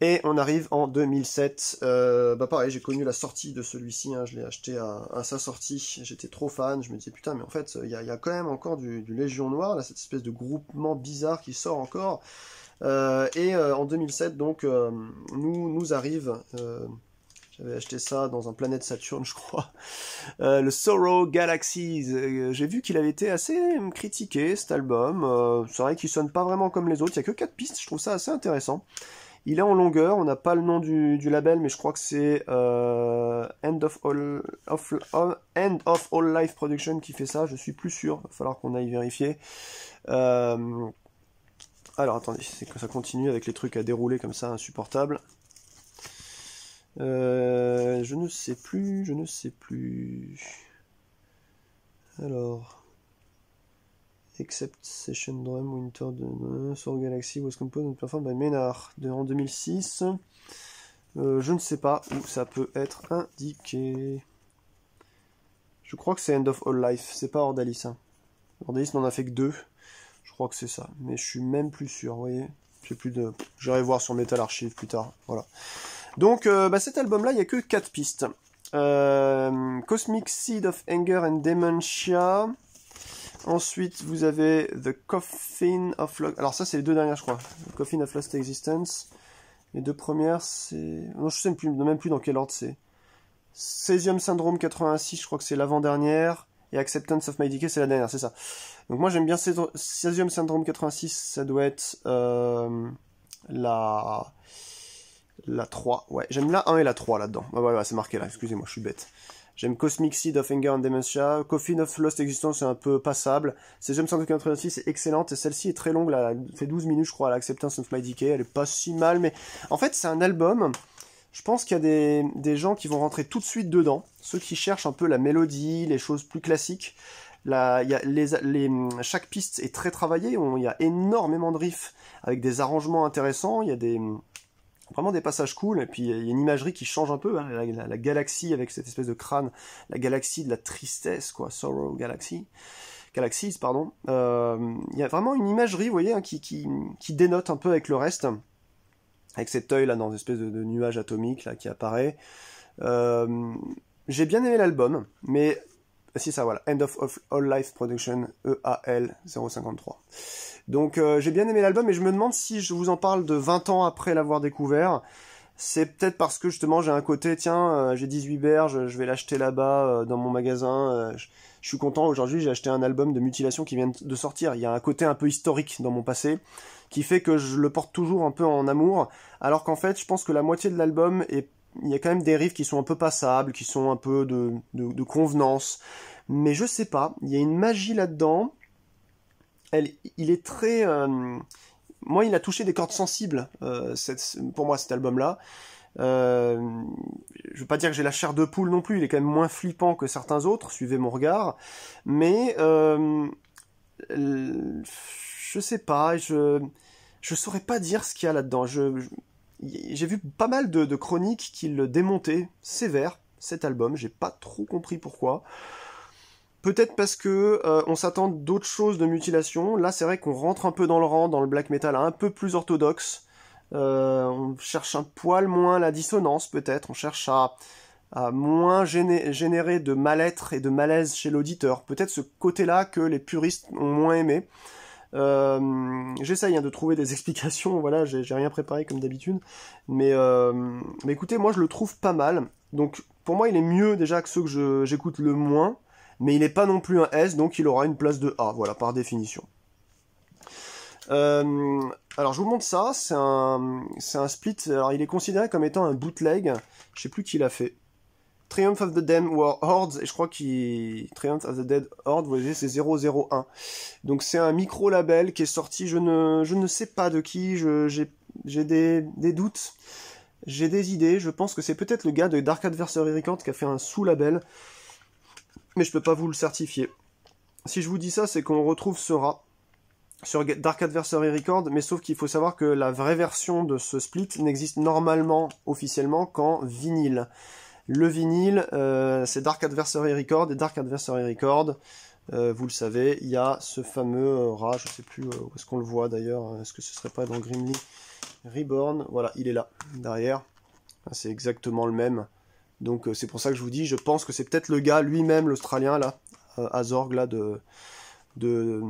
Et on arrive en 2007. Euh, bah pareil, j'ai connu la sortie de celui-ci. Hein. je l'ai acheté à, sa sortie. J'étais trop fan. Je me disais putain, mais en fait, il y a, quand même encore du, Légion Noire, cette espèce de groupement bizarre qui sort encore. Euh, et euh, en 2007, donc, nous, nous arrive. j'avais acheté ça dans un Planète Saturne, je crois. le Sorrow Galaxies. J'ai vu qu'il avait été assez critiqué, cet album. C'est vrai qu'il sonne pas vraiment comme les autres. Il n'y a que 4 pistes, je trouve ça assez intéressant. Il est en longueur, on n'a pas le nom du, label, mais je crois que c'est euh, End, of All, of All Life Production qui fait ça, je suis plus sûr, il va falloir qu'on aille vérifier. Euh, alors attendez, c'est que ça continue avec les trucs à dérouler comme ça, insupportable. Euh, je ne sais plus, je ne sais plus. Alors. Except Session Drum, Winter de Soul Galaxy, Was Composed, Performed by Ménard, de, en 2006. Euh, je ne sais pas où ça peut être indiqué. Je crois que c'est End of All Life, c'est pas Ordalis. Hein. Ordalis n'en a fait que deux. Je crois que c'est ça, mais je suis même plus sûr, vous voyez. J'ai plus de. J'irai voir sur Metal Archive plus tard. Voilà. Donc, euh, bah, cet album-là, il n'y a que quatre pistes. Euh, Cosmic Seed of Anger and Dementia, Ensuite, vous avez The Coffin of Lost... Alors ça, c'est les deux dernières, je crois. The Coffin of Lost Existence. Les deux premières, c'est... Non, je sais même plus, même plus dans quel ordre c'est. Cesium Syndrome 86, je crois que c'est l'avant-dernière. Et Acceptance of My Decay, c'est la dernière, c'est ça. Donc moi, j'aime bien Cesium Syndrome 86, ça doit être euh, la... La 3, ouais. J'aime la 1 et la 3 là-dedans. Ah ouais, ouais, c'est marqué là, excusez-moi, je suis bête. J'aime Cosmic Seed of Anger and Dementia. Coffin of Lost Existence est un peu passable. C'est C'est 186 est excellente. Celle-ci est très longue, là. Elle fait 12 minutes, je crois, à l'acceptance of My Decay. Elle est pas si mal, mais en fait, c'est un album. Je pense qu'il y a des, gens qui vont rentrer tout de suite dedans. Ceux qui cherchent un peu la mélodie, les choses plus classiques. Là, y a les, les, chaque piste est très travaillée. Il y a énormément de riffs avec des arrangements intéressants. Il y a des vraiment des passages cool, et puis euh, il y a une imagerie qui change un peu, hein, la, galaxie avec cette espèce de crâne, la galaxie de la tristesse, quoi, Sorrow Galaxy, Galaxies, pardon. Euh, il y a vraiment une imagerie, vous voyez, hein, qui, dénote un peu avec le reste, avec cet œil là dans une espèce de, nuage atomique là qui apparaît. Euh, j'ai bien aimé l'album, mais ah, si ça voilà, End of, All Life Production, EAL 053. Donc euh, j'ai bien aimé l'album et je me demande si je vous en parle de 20 ans après l'avoir découvert. C'est peut-être parce que justement j'ai un côté, tiens, euh, j'ai 18 berges, je vais l'acheter là-bas euh, dans mon magasin. je, suis content, aujourd'hui j'ai acheté un album de mutilation qui vient de sortir. Il y a un côté un peu historique dans mon passé qui fait que je le porte toujours un peu en amour, alors qu'en fait je pense que la moitié de l'album est il y a quand même des riffs qui sont un peu passables, qui sont un peu de, convenance. Mais je sais pas, il y a une magie là-dedans. Elle, il est très... Euh, moi, il a touché des cordes sensibles, euh, cette, pour moi, cet album-là. Euh, je veux pas dire que j'ai la chair de poule non plus, il est quand même moins flippant que certains autres, suivez mon regard. Mais... je sais pas, je... Je saurais pas dire ce qu'il y a là-dedans. je j'ai vu pas mal de, chroniques qui le démontaient sévère, cet album, j'ai pas trop compris pourquoi. Peut-être parce que euh, on s'attend d'autres choses de mutilation. Là, c'est vrai qu'on rentre un peu dans le rang, dans le black metal, un peu plus orthodoxe. Euh, on cherche un poil moins la dissonance, peut-être. On cherche à, moins générer de mal-être et de malaise chez l'auditeur. Peut-être ce côté-là que les puristes ont moins aimé. Euh, j'essaye hein, de trouver des explications, voilà, j'ai rien préparé comme d'habitude. Mais, euh, mais écoutez, moi je le trouve pas mal. Donc pour moi il est mieux déjà que ceux que j'écoute le moins, mais il n'est pas non plus un S, donc il aura une place de A, voilà, par définition. Euh, alors je vous montre ça, c'est un, un split, alors il est considéré comme étant un bootleg, je sais plus qui l'a fait. Triumph of the Dead Horde, et je crois que Triumph of the Dead Horde, vous voyez, c'est 001. Donc c'est un micro-label qui est sorti, je ne, je ne sais pas de qui, j'ai des, doutes, j'ai des idées, je pense que c'est peut-être le gars de Dark Adversary Record qui a fait un sous-label, mais je ne peux pas vous le certifier. Si je vous dis ça, c'est qu'on retrouve ce rat sur Dark Adversary Record, mais sauf qu'il faut savoir que la vraie version de ce split n'existe normalement officiellement qu'en vinyle. Le vinyle, euh, c'est Dark Adversary Record et Dark Adversary Record. Euh, vous le savez, il y a ce fameux euh, rat, je ne sais plus où est-ce qu'on le voit d'ailleurs, est-ce que ce serait pas dans Grimly Reborn Voilà, il est là, derrière. Ah, c'est exactement le même. Donc c'est pour ça que je vous dis, je pense que c'est peut-être le gars lui-même, l'Australien, là, Azorg, là, de, de,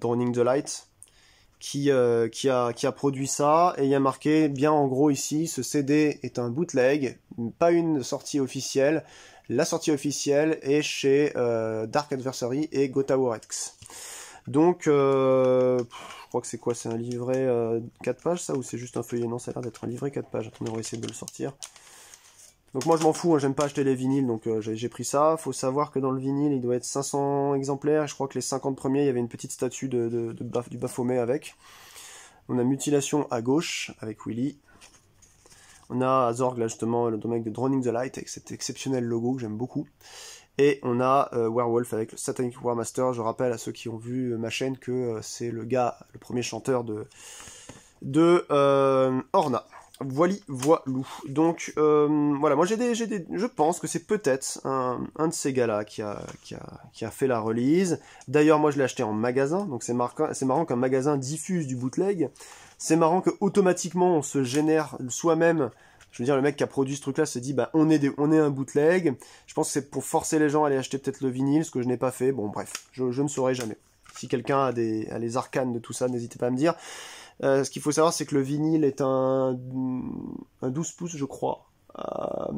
the Light, euh, qui, a, produit ça, et il y a marqué bien en gros ici, ce CD est un bootleg, pas une sortie officielle. La sortie officielle est chez euh, Dark Adversary et Gotaworks. Donc, euh, je crois que c'est quoi C'est un livret 4 pages, ça Ou c'est juste un feuillet Non, ça a l'air d'être un livret 4 pages. on va essayer de le sortir. Donc moi je m'en fous, hein, j'aime pas acheter les vinyles, donc euh, j'ai pris ça. Faut savoir que dans le vinyle, il doit être 500 exemplaires. Je crois que les 50 premiers, il y avait une petite statue de, du Baphomet avec. On a Mutilation à gauche avec Willy. On a Azorg, là justement, le domaine de Drowning the Light avec cet exceptionnel logo que j'aime beaucoup. Et on a euh, Werewolf avec le Satanic Warmaster. Je rappelle à ceux qui ont vu euh, ma chaîne que c'est le gars, le premier chanteur de, de Orna. Voili, voilou. Donc euh, voilà, moi j'ai des, des, je pense que c'est peut-être un, un, de ces gars-là qui a, qui, a, qui a fait la release. D'ailleurs, moi je l'ai acheté en magasin, donc c'est c'est marrant qu'un magasin diffuse du bootleg. C'est marrant que automatiquement on se génère soi-même. Je veux dire, le mec qui a produit ce truc-là se dit, bah on est, on est un bootleg. Je pense que c'est pour forcer les gens à aller acheter peut-être le vinyle, ce que je n'ai pas fait. Bon bref, je, je ne saurais jamais. Si quelqu'un a, des, a les arcanes de tout ça, n'hésitez pas à me dire. Euh, ce qu'il faut savoir, c'est que le vinyle est un, mm, un 12 pouces, je crois. Euh,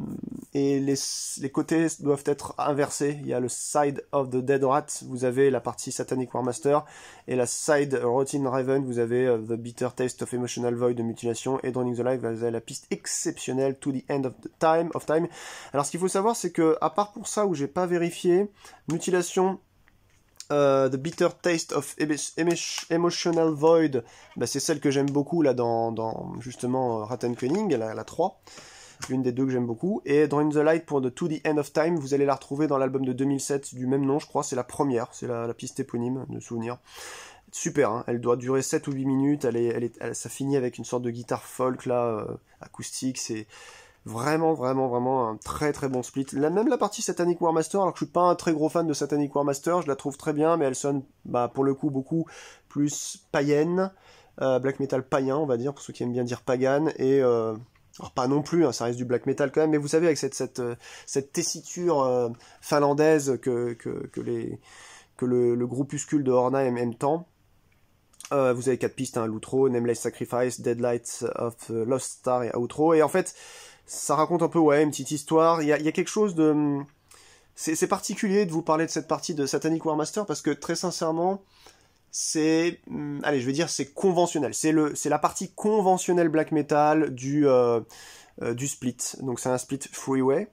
et les, les, côtés doivent être inversés. Il y a le side of the dead rat, vous avez la partie Satanic War Master, et la side Rotten Raven, vous avez euh, The Bitter Taste of Emotional Void de Mutilation, et Drowning the Life, vous avez la piste exceptionnelle To the End of the Time. Of time. Alors ce qu'il faut savoir, c'est que, à part pour ça où j'ai pas vérifié, Mutilation euh, the Bitter Taste of Emotional Void, bah, c'est celle que j'aime beaucoup là dans, dans justement euh, Cunning, la, la 3 l'une des deux que j'aime beaucoup. Et Drawing the Light pour The To The End of Time, vous allez la retrouver dans l'album de 2007 du même nom, je crois, c'est la première, c'est la, piste éponyme de souvenir. Super, hein. elle doit durer 7 ou 8 minutes, elle est, elle est, ça finit avec une sorte de guitare folk là, euh, acoustique, c'est Vraiment, vraiment, vraiment un très très bon split. La, même la partie Satanic War Master, alors que je suis pas un très gros fan de Satanic War Master, je la trouve très bien, mais elle sonne, bah, pour le coup, beaucoup plus païenne, euh, black metal païen, on va dire, pour ceux qui aiment bien dire pagan, et euh, alors pas non plus, hein, ça reste du black metal quand même, mais vous savez, avec cette, cette, euh, cette tessiture euh, finlandaise que, que, que, les, que le, le groupuscule de Horna aime, même tant, euh, vous avez quatre pistes, hein, l'outro, Nameless Sacrifice, Deadlights of Lost Star et outro. Et en fait, ça raconte un peu ouais une petite histoire. Il y a, quelque chose de hum, c'est particulier de vous parler de cette partie de Satanic War Master parce que très sincèrement c'est hum, allez je vais dire c'est conventionnel c'est la partie conventionnelle black metal du euh, euh, du split. Donc c'est un split freeway,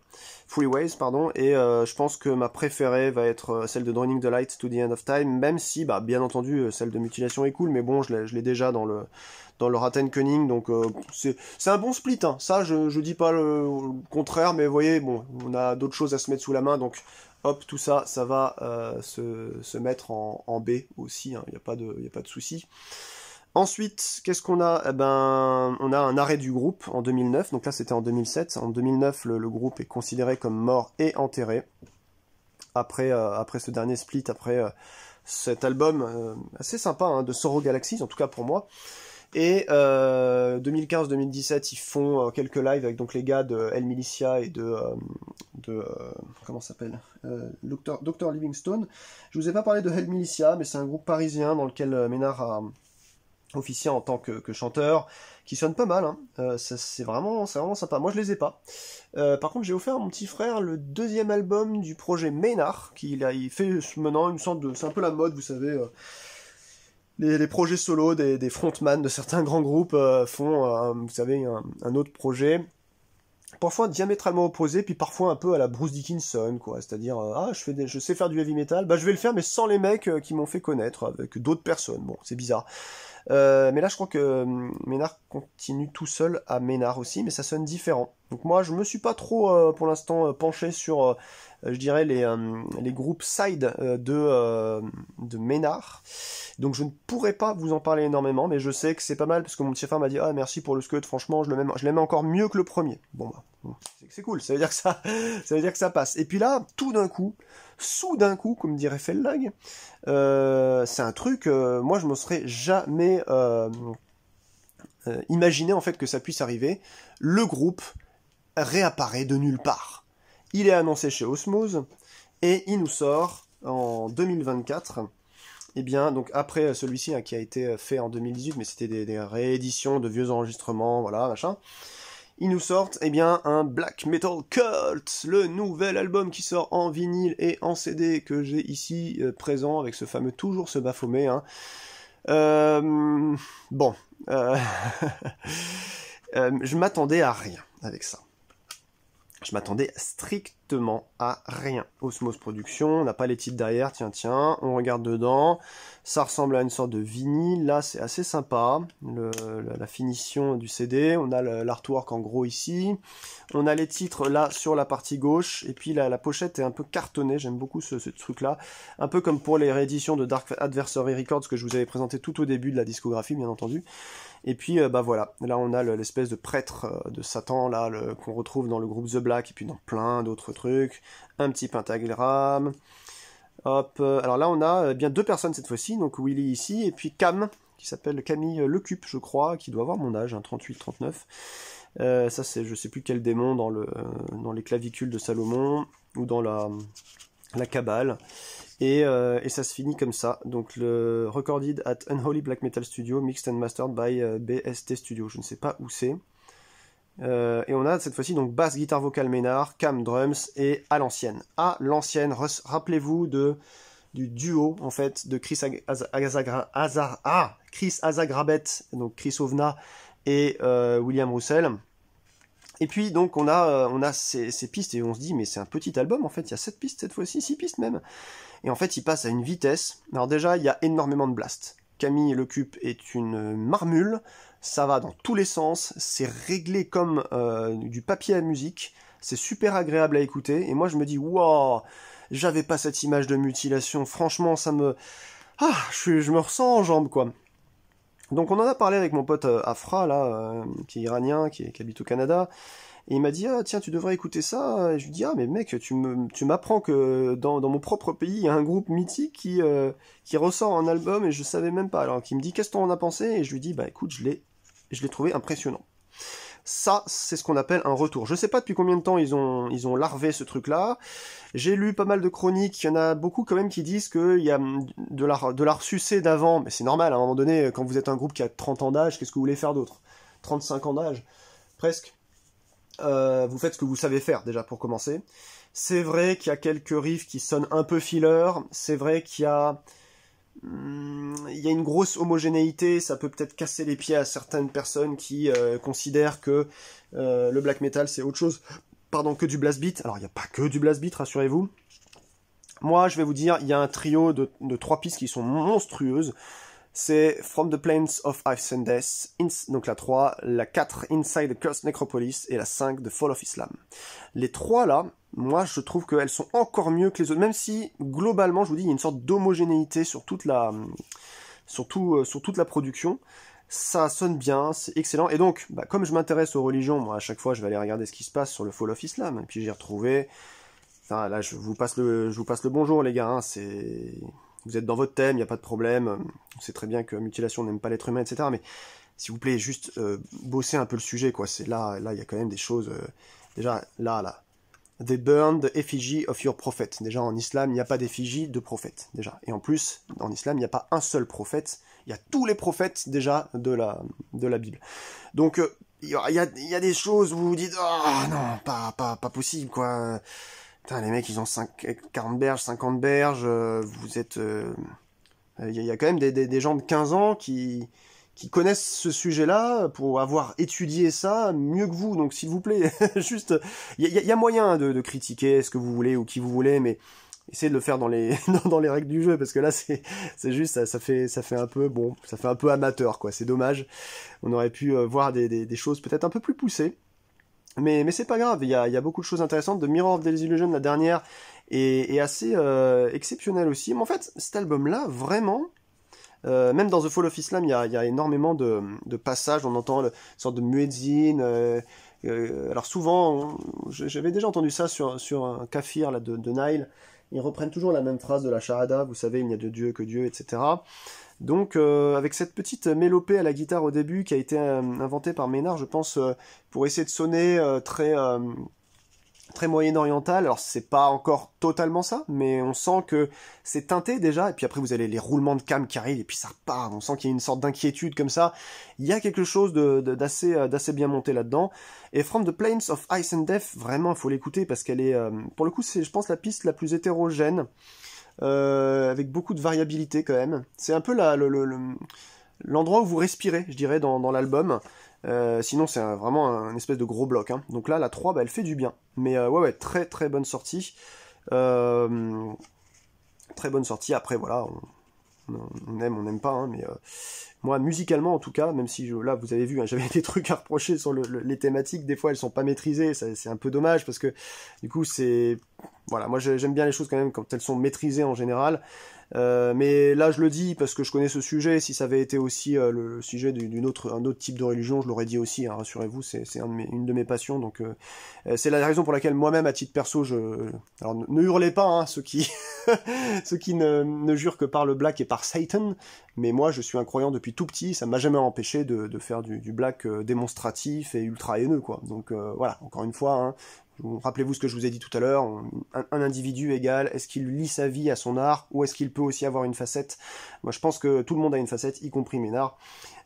freeways pardon. Et euh, je pense que ma préférée va être euh, celle de Drowning the Light to the End of Time, même si bah bien entendu celle de Mutilation est cool, mais bon je l'ai déjà dans le dans le Ratten Cunning, donc euh, c'est un bon split, hein. ça je, je dis pas le, contraire, mais vous voyez, bon, on a d'autres choses à se mettre sous la main, donc hop, tout ça, ça va se, se, mettre en, B aussi, hein. il n'y a pas de, y a pas de souci. Ensuite, qu'est-ce qu'on a eh ben, On a un arrêt du groupe en 2009, donc là c'était en 2007. En 2009, le, groupe est considéré comme mort et enterré. Après, euh, après ce dernier split, après euh, cet album euh, assez sympa hein, de Sorrow Galaxies, en tout cas pour moi. Et 2015-2017, ils font quelques lives avec donc les gars de Hell Militia et de, de comment s'appelle Docteur Livingstone. Je ne vous ai pas parlé de Hell Militia, mais c'est un groupe parisien dans lequel Ménard a officier en tant que, chanteur, qui sonne pas mal, hein. Euh, c'est vraiment, vraiment sympa, moi je les ai pas. Euh, par contre j'ai offert à mon petit frère le deuxième album du projet Maynard qui a, fait maintenant une sorte de... c'est un peu la mode, vous savez... Euh, les, projets solos des, des frontman de certains grands groupes font, vous savez, un, autre projet, parfois diamétralement opposé, puis parfois un peu à la Bruce Dickinson, quoi. C'est-à-dire, ah, je, fais je sais faire du heavy metal, bah je vais le faire, mais sans les mecs qui m'ont fait connaître, avec d'autres personnes. Bon, c'est bizarre. Euh, mais là, je crois que euh, Ménard continue tout seul à Ménard aussi, mais ça sonne différent. Donc moi, je me suis pas trop, euh, pour l'instant, penché sur, je dirais, les, groupes side de, de Ménard. Donc je ne pourrais pas vous en parler énormément, mais je sais que c'est pas mal, parce que mon petit frère m'a dit « Ah, merci pour le scud, franchement, je l'aime encore mieux que le premier. » Bon bah, c'est cool, ça veut dire que ça, ça, veut dire que ça passe. Et puis là, tout d'un coup soudain coup, comme dirait Fellag. Euh, c'est un truc, euh, moi je me serais jamais euh, imaginé en fait que ça puisse arriver. Le groupe réapparaît de nulle part. Il est annoncé chez Osmose et il nous sort en 2024. Eh bien, donc après celui-ci hein, qui a été fait en 2018, mais c'était des rééditions de vieux enregistrements, voilà, machin ils nous sortent eh bien un Black Metal Cult, le nouvel album qui sort en vinyle et en CD que j'ai ici euh, présent avec ce fameux toujours se baphomé. Hein. Euh, bon, euh, je m'attendais à rien avec ça. Je m'attendais strictement à rien. Osmos Production, on n'a pas les titres derrière, tiens, tiens, on regarde dedans. Ça ressemble à une sorte de vinyle, là c'est assez sympa. la, finition du CD, on a l'artwork en gros ici. On a les titres là sur la partie gauche, et puis la, pochette est un peu cartonnée, j'aime beaucoup ce, ce truc-là. Un peu comme pour les rééditions de Dark Adversary Records que je vous avais présenté tout au début de la discographie, bien entendu. Et puis euh, bah voilà, là on a l'espèce de prêtre euh, de Satan là qu'on retrouve dans le groupe The Black et puis dans plein d'autres trucs, un petit pentagramme. Hop, euh, alors là on a bien deux personnes cette fois-ci, donc Willy ici et puis Cam qui s'appelle Camille Lecup, je crois, qui doit avoir mon âge, hein, 38-39. ça, c'est je sais plus quel démon dans, le, dans les clavicules de Salomon ou dans la, la cabale. Euh, et, ça se finit comme ça. Donc le recorded at Unholy Black Metal Studio, mixed and mastered by euh, BST Studio. Je ne sais pas où c'est. Euh, et on a cette fois-ci donc basse, guitare Vocal, Ménard, cam, drums et à l'ancienne. À l'ancienne, rappelez-vous de du duo en fait de Chris Azagra, ah, Chris Azagrabet, donc Chris Ovna et William Roussel. Et puis donc on a on a ces, ces pistes et on se dit mais c'est un petit album en fait, il y a 7 pistes cette fois-ci, 6 pistes même. Et en fait, il passe à une vitesse. Alors déjà, il y a énormément de blasts. Camille le cube est une marmule. Ça va dans tous les sens. C'est réglé comme euh, du papier à musique. C'est super agréable à écouter. Et moi, je me dis, waouh, j'avais pas cette image de mutilation. Franchement, ça me. Ah, je, me ressens en jambes, quoi. Donc on en a parlé avec mon pote euh, Afra, là, euh, qui est iranien, qui, qui habite au Canada, et il m'a dit ah, tiens tu devrais écouter ça. Et je lui dis ah mais mec tu me tu m'apprends que dans, mon propre pays il y a un groupe mythique qui euh, qui ressort un album et je savais même pas. Alors qui me dit qu'est-ce qu'on en a pensé et je lui dis bah écoute je l'ai je l'ai trouvé impressionnant. Ça, c'est ce qu'on appelle un retour. Je sais pas depuis combien de temps ils ont, ils ont larvé ce truc-là. J'ai lu pas mal de chroniques. Il y en a beaucoup quand même qui disent qu'il y a de l'art, de l'art sucé d'avant. Mais c'est normal, à un moment donné, quand vous êtes un groupe qui a 30 ans d'âge, qu'est-ce que vous voulez faire d'autre? 35 ans d'âge. Presque. Euh, vous faites ce que vous savez faire déjà pour commencer. C'est vrai qu'il y a quelques riffs qui sonnent un peu filler, c'est vrai qu'il y a hmm, il y a une grosse homogénéité, ça peut peut-être casser les pieds à certaines personnes qui euh, considèrent que euh, le black metal c'est autre chose pardon que du blast beat. Alors il n'y a pas que du blast beat, rassurez-vous. Moi, je vais vous dire, il y a un trio de trois pistes qui sont monstrueuses c'est From the Plains of Ice and Death, donc la 3, la 4 Inside the Cursed Necropolis et la 5 The Fall of Islam. Les 3 là, moi je trouve qu'elles sont encore mieux que les autres, même si globalement je vous dis il y a une sorte d'homogénéité sur toute la sur euh, toute la production. Ça sonne bien, c'est excellent. Et donc, bah, comme je m'intéresse aux religions, moi à chaque fois je vais aller regarder ce qui se passe sur le Fall of Islam. Et puis j'ai retrouvé, Enfin, là, je vous passe le, je vous passe le bonjour, les gars. Hein, c'est, vous êtes dans votre thème, il n'y a pas de problème, on sait très bien que mutilation n'aime pas l'être humain, etc. Mais s'il vous plaît, juste euh, bosser un peu le sujet, quoi. C'est là, là, il y a quand même des choses. Euh, déjà, là, là. They burn the effigy of your prophet. Déjà, en islam, il n'y a pas d'effigie de prophète, déjà. Et en plus, en islam, il n'y a pas un seul prophète. Il y a tous les prophètes, déjà, de la, de la Bible. Donc, euh, il y, a, y, a, des choses où vous vous dites, oh non, pas, pas, pas possible, quoi Putain, les mecs, ils ont 5, 40 berges, 50 berges, euh, vous êtes... Il euh, euh, y, a quand même des, gens de 15 ans qui, qui connaissent ce sujet-là, pour avoir étudié ça mieux que vous, donc s'il vous plaît, juste... Il y, a moyen de, critiquer ce que vous voulez ou qui vous voulez, mais essayez de le faire dans les, dans les règles du jeu, parce que là, c'est juste, ça, ça, fait, ça fait un peu, bon, ça fait un peu amateur, quoi, c'est dommage. On aurait pu voir des, des choses peut-être un peu plus poussées. Mais, c'est pas grave, il y a, beaucoup de choses intéressantes. de Mirror of Illusion la dernière, est, assez exceptionnel euh, exceptionnelle aussi. Mais en fait, cet album-là, vraiment, euh, même dans The Fall of Islam, il y a, énormément de, passages. On entend le, une sorte de muezzin. Euh, alors souvent, j'avais déjà entendu ça sur, sur un kafir là, de, de Nile. Ils reprennent toujours la même phrase de la Shahada, vous savez, il n'y a de Dieu que Dieu, etc. Donc euh, avec cette petite mélopée à la guitare au début qui a été euh, inventée par Ménard, je pense, euh, pour essayer de sonner très très moyen-oriental. Alors c'est pas encore totalement ça, mais on sent que c'est teinté déjà. Et puis après vous avez les roulements de cam qui arrivent et puis ça part, On sent qu'il y a une sorte d'inquiétude comme ça. Il y a quelque chose d'assez de, bien monté là-dedans. Et From the Plains of Ice and Death, vraiment il faut l'écouter parce qu'elle est, pour le coup c'est je pense la piste la plus hétérogène. Euh, avec beaucoup de variabilité quand même. C'est un peu l'endroit le, où vous respirez, je dirais, dans, l'album. Euh, sinon, c'est vraiment un, espèce de gros bloc. Hein. Donc là, la 3, bah, elle fait du bien. Mais euh, ouais, ouais, très très bonne sortie. très bonne sortie. Après, voilà, on, on aime, on n'aime pas, hein, mais euh, moi musicalement en tout cas, même si je, là vous avez vu, hein, j'avais des trucs à reprocher sur les thématiques, des fois elles sont pas maîtrisées, c'est un peu dommage parce que du coup c'est voilà, moi j'aime bien les choses quand même quand elles sont maîtrisées en général. Euh, mais là, je le dis parce que je connais ce sujet. Si ça avait été aussi euh, le, sujet d'une autre, un autre type de religion, je l'aurais dit aussi. Hein, rassurez-vous, c'est une de mes passions. Donc, euh, c'est la raison pour laquelle moi-même, à titre perso, je. Alors, ne, hurlez pas, hein, ceux qui, qui ne, ne, jurent que par le black et par Satan. Mais moi, je suis un croyant depuis tout petit. Ça m'a jamais empêché de, faire du, black démonstratif et ultra haineux, quoi. Donc, voilà. Encore une fois, hein, Rappelez-vous ce que je vous ai dit tout à l'heure, un, individu égal, est-ce qu'il lie sa vie à son art ou est-ce qu'il peut aussi avoir une facette Moi je pense que tout le monde a une facette, y compris Ménard,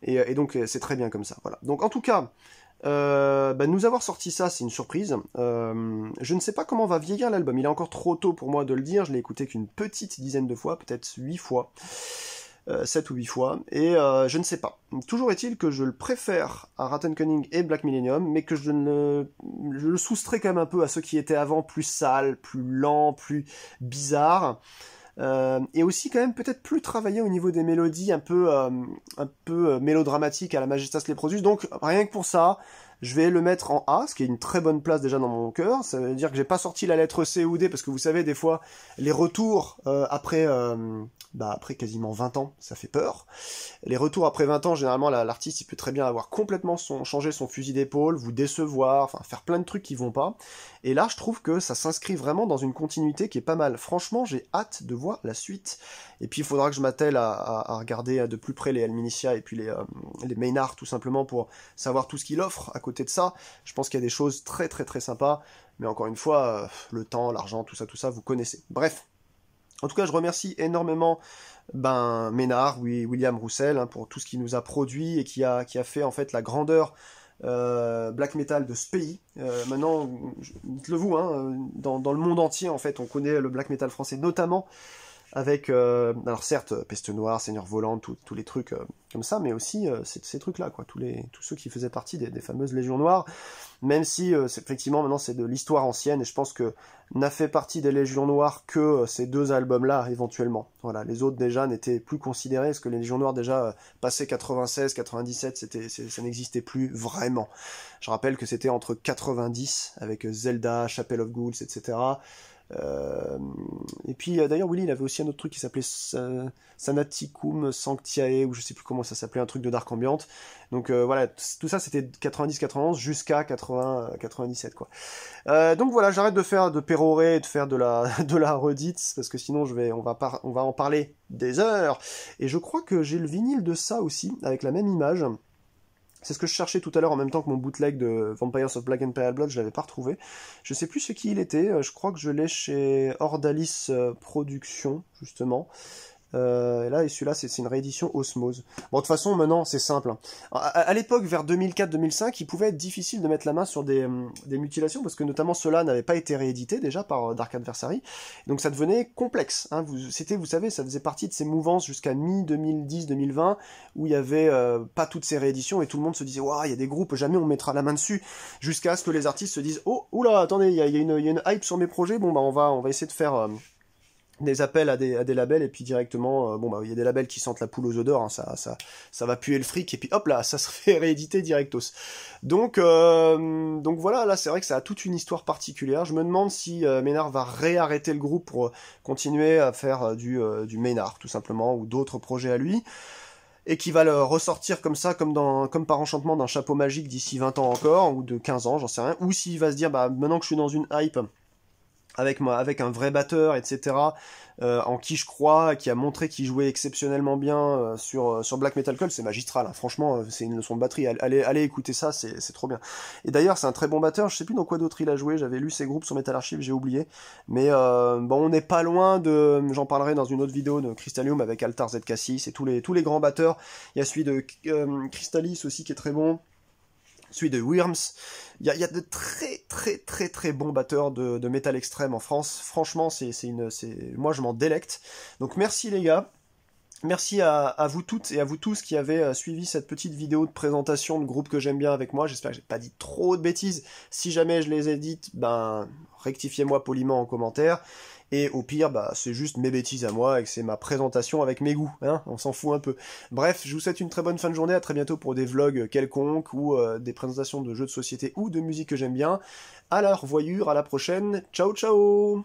et, euh, donc euh, c'est très bien comme ça. Voilà. Donc en tout cas, euh, bah, nous avoir sorti ça, c'est une surprise. je ne sais pas comment va vieillir l'album, il est encore trop tôt pour moi de le dire, je l'ai écouté qu'une petite dizaine de fois, peut-être huit fois. 7 euh, ou 8 fois, et euh, je ne sais pas. Toujours est-il que je le préfère à Ratten Cunning et Black Millennium, mais que je, le soustrais quand même un peu à ceux qui étaient avant plus sale, plus lent, plus bizarre. Euh, et aussi quand même peut-être plus travaillé au niveau des mélodies un peu un peu mélodramatiques à la Majestas les produits. Donc rien que pour ça, je vais le mettre en A, ce qui est une très bonne place déjà dans mon cœur. Ça veut dire que j'ai pas sorti la lettre C ou D parce que vous savez, des fois, les retours euh, après, euh, bah, après quasiment 20 ans, ça fait peur. Les retours après 20 ans, généralement, l'artiste, il peut très bien avoir complètement son, changé son fusil d'épaule, vous décevoir, enfin, faire plein de trucs qui vont pas. Et là, je trouve que ça s'inscrit vraiment dans une continuité qui est pas mal. Franchement, j'ai hâte de voir la suite. Et puis, il faudra que je m'attelle à, regarder de plus près les Alminicia et puis les, euh, les Maynard, tout simplement, pour savoir tout ce qu'il offre. À côté de ça, je pense qu'il y a des choses très très très sympas. Mais encore une fois, euh, le temps, l'argent, tout ça, tout ça, vous connaissez. Bref. En tout cas, je remercie énormément ben, oui, William Roussel, hein, pour tout ce qu'il nous a produit et qui a, qui a fait en fait la grandeur euh, black metal de ce pays. Euh, maintenant, dites le vous, hein, dans, dans, le monde entier, en fait, on connaît le black metal français, notamment avec, euh, alors certes, Peste Noire, Seigneur Volant, tous les trucs euh, comme ça, mais aussi euh, ces, ces trucs-là, quoi, tous, les, tous ceux qui faisaient partie des, des fameuses Légions Noires, même si, effectivement, maintenant c'est de l'histoire ancienne, et je pense que n'a fait partie des Légions Noires que ces deux albums-là, éventuellement. Voilà, les autres déjà n'étaient plus considérés, parce que les Légions Noires, déjà, passé 96, 97, c'était, ça n'existait plus vraiment. Je rappelle que c'était entre 90, avec Zelda, Chapel of Ghouls, etc., euh, et puis euh, d'ailleurs Willy il avait aussi un autre truc qui s'appelait Sanaticum Sanctiae ou je sais plus comment ça s'appelait un truc de dark ambiante donc euh, voilà tout ça c'était 90 91 jusqu'à 80 97 quoi donc voilà j'arrête de faire de pérorer et de faire de la de la redite parce que sinon je vais on va on va en parler des heures et je crois que j'ai le vinyle de ça aussi avec la même image c'est ce que je cherchais tout à l'heure en même temps que mon bootleg de Vampires of Black and Pale Blood, je l'avais pas retrouvé. Je sais plus ce qui il était, euh, je crois que je l'ai chez Ordalis euh, Productions, justement. Euh, et là, et celui-là, c'est une réédition Osmose. Bon, de toute façon, maintenant, c'est simple. Hein. À, l'époque, vers 2004-2005, il pouvait être difficile de mettre la main sur des, euh, des mutilations, parce que notamment cela n'avait pas été réédité déjà par euh, Dark Adversary. Donc ça devenait complexe. Hein. C'était, vous savez, ça faisait partie de ces mouvances jusqu'à mi-2010-2020, où il y avait pas toutes ces rééditions, et tout le monde se disait, waouh, il y a des groupes, jamais on mettra la main dessus, jusqu'à ce que les artistes se disent, oh, oula, attendez, il y, y, y a, une hype sur mes projets, bon, bah on va, on va essayer de faire des appels à des, à des, labels et puis directement euh, bon bah il y a des labels qui sentent la poule aux odeurs, hein, ça ça ça va puer le fric et puis hop là ça se fait rééditer directos donc euh, donc voilà là c'est vrai que ça a toute une histoire particulière je me demande si euh, Ménard va réarrêter le groupe pour continuer à faire du du Ménard tout simplement ou d'autres projets à lui et qui va le ressortir comme ça, comme, dans, comme par enchantement d'un chapeau magique d'ici 20 ans encore, ou de 15 ans, j'en sais rien, ou s'il va se dire, bah, maintenant que je suis dans une hype, avec, moi, avec un vrai batteur, etc. Euh, en qui je crois, qui a montré qu'il jouait exceptionnellement bien euh, sur, euh, sur Black Metal Call, c'est magistral. Hein. Franchement, c'est une leçon de batterie. Allez, allez écouter ça, c'est trop bien. Et d'ailleurs, c'est un très bon batteur. Je sais plus dans quoi d'autre il a joué. J'avais lu ses groupes sur Metal Archive, j'ai oublié. Mais bon, on n'est pas loin de. J'en parlerai dans une autre vidéo de Crystallium avec Altar ZK6 et tous les, tous les grands batteurs. Il y a celui de Crystallis aussi qui est très bon celui de Worms. Il y a, de très très très très bons batteurs de, métal extrême en France. Franchement, c'est une, c'est moi je m'en délecte. Donc merci les gars. Merci à, vous toutes et à vous tous qui avez euh, suivi cette petite vidéo de présentation de groupe que j'aime bien avec moi. J'espère que j'ai pas dit trop de bêtises. Si jamais je les ai dites, ben rectifiez-moi poliment en commentaire et au pire, bah, c'est juste mes bêtises à moi et que c'est ma présentation avec mes goûts, hein, on s'en fout un peu. Bref, je vous souhaite une très bonne fin de journée, à très bientôt pour des vlogs quelconques ou euh, des présentations de jeux de société ou de musique que j'aime bien. À la à la prochaine, ciao ciao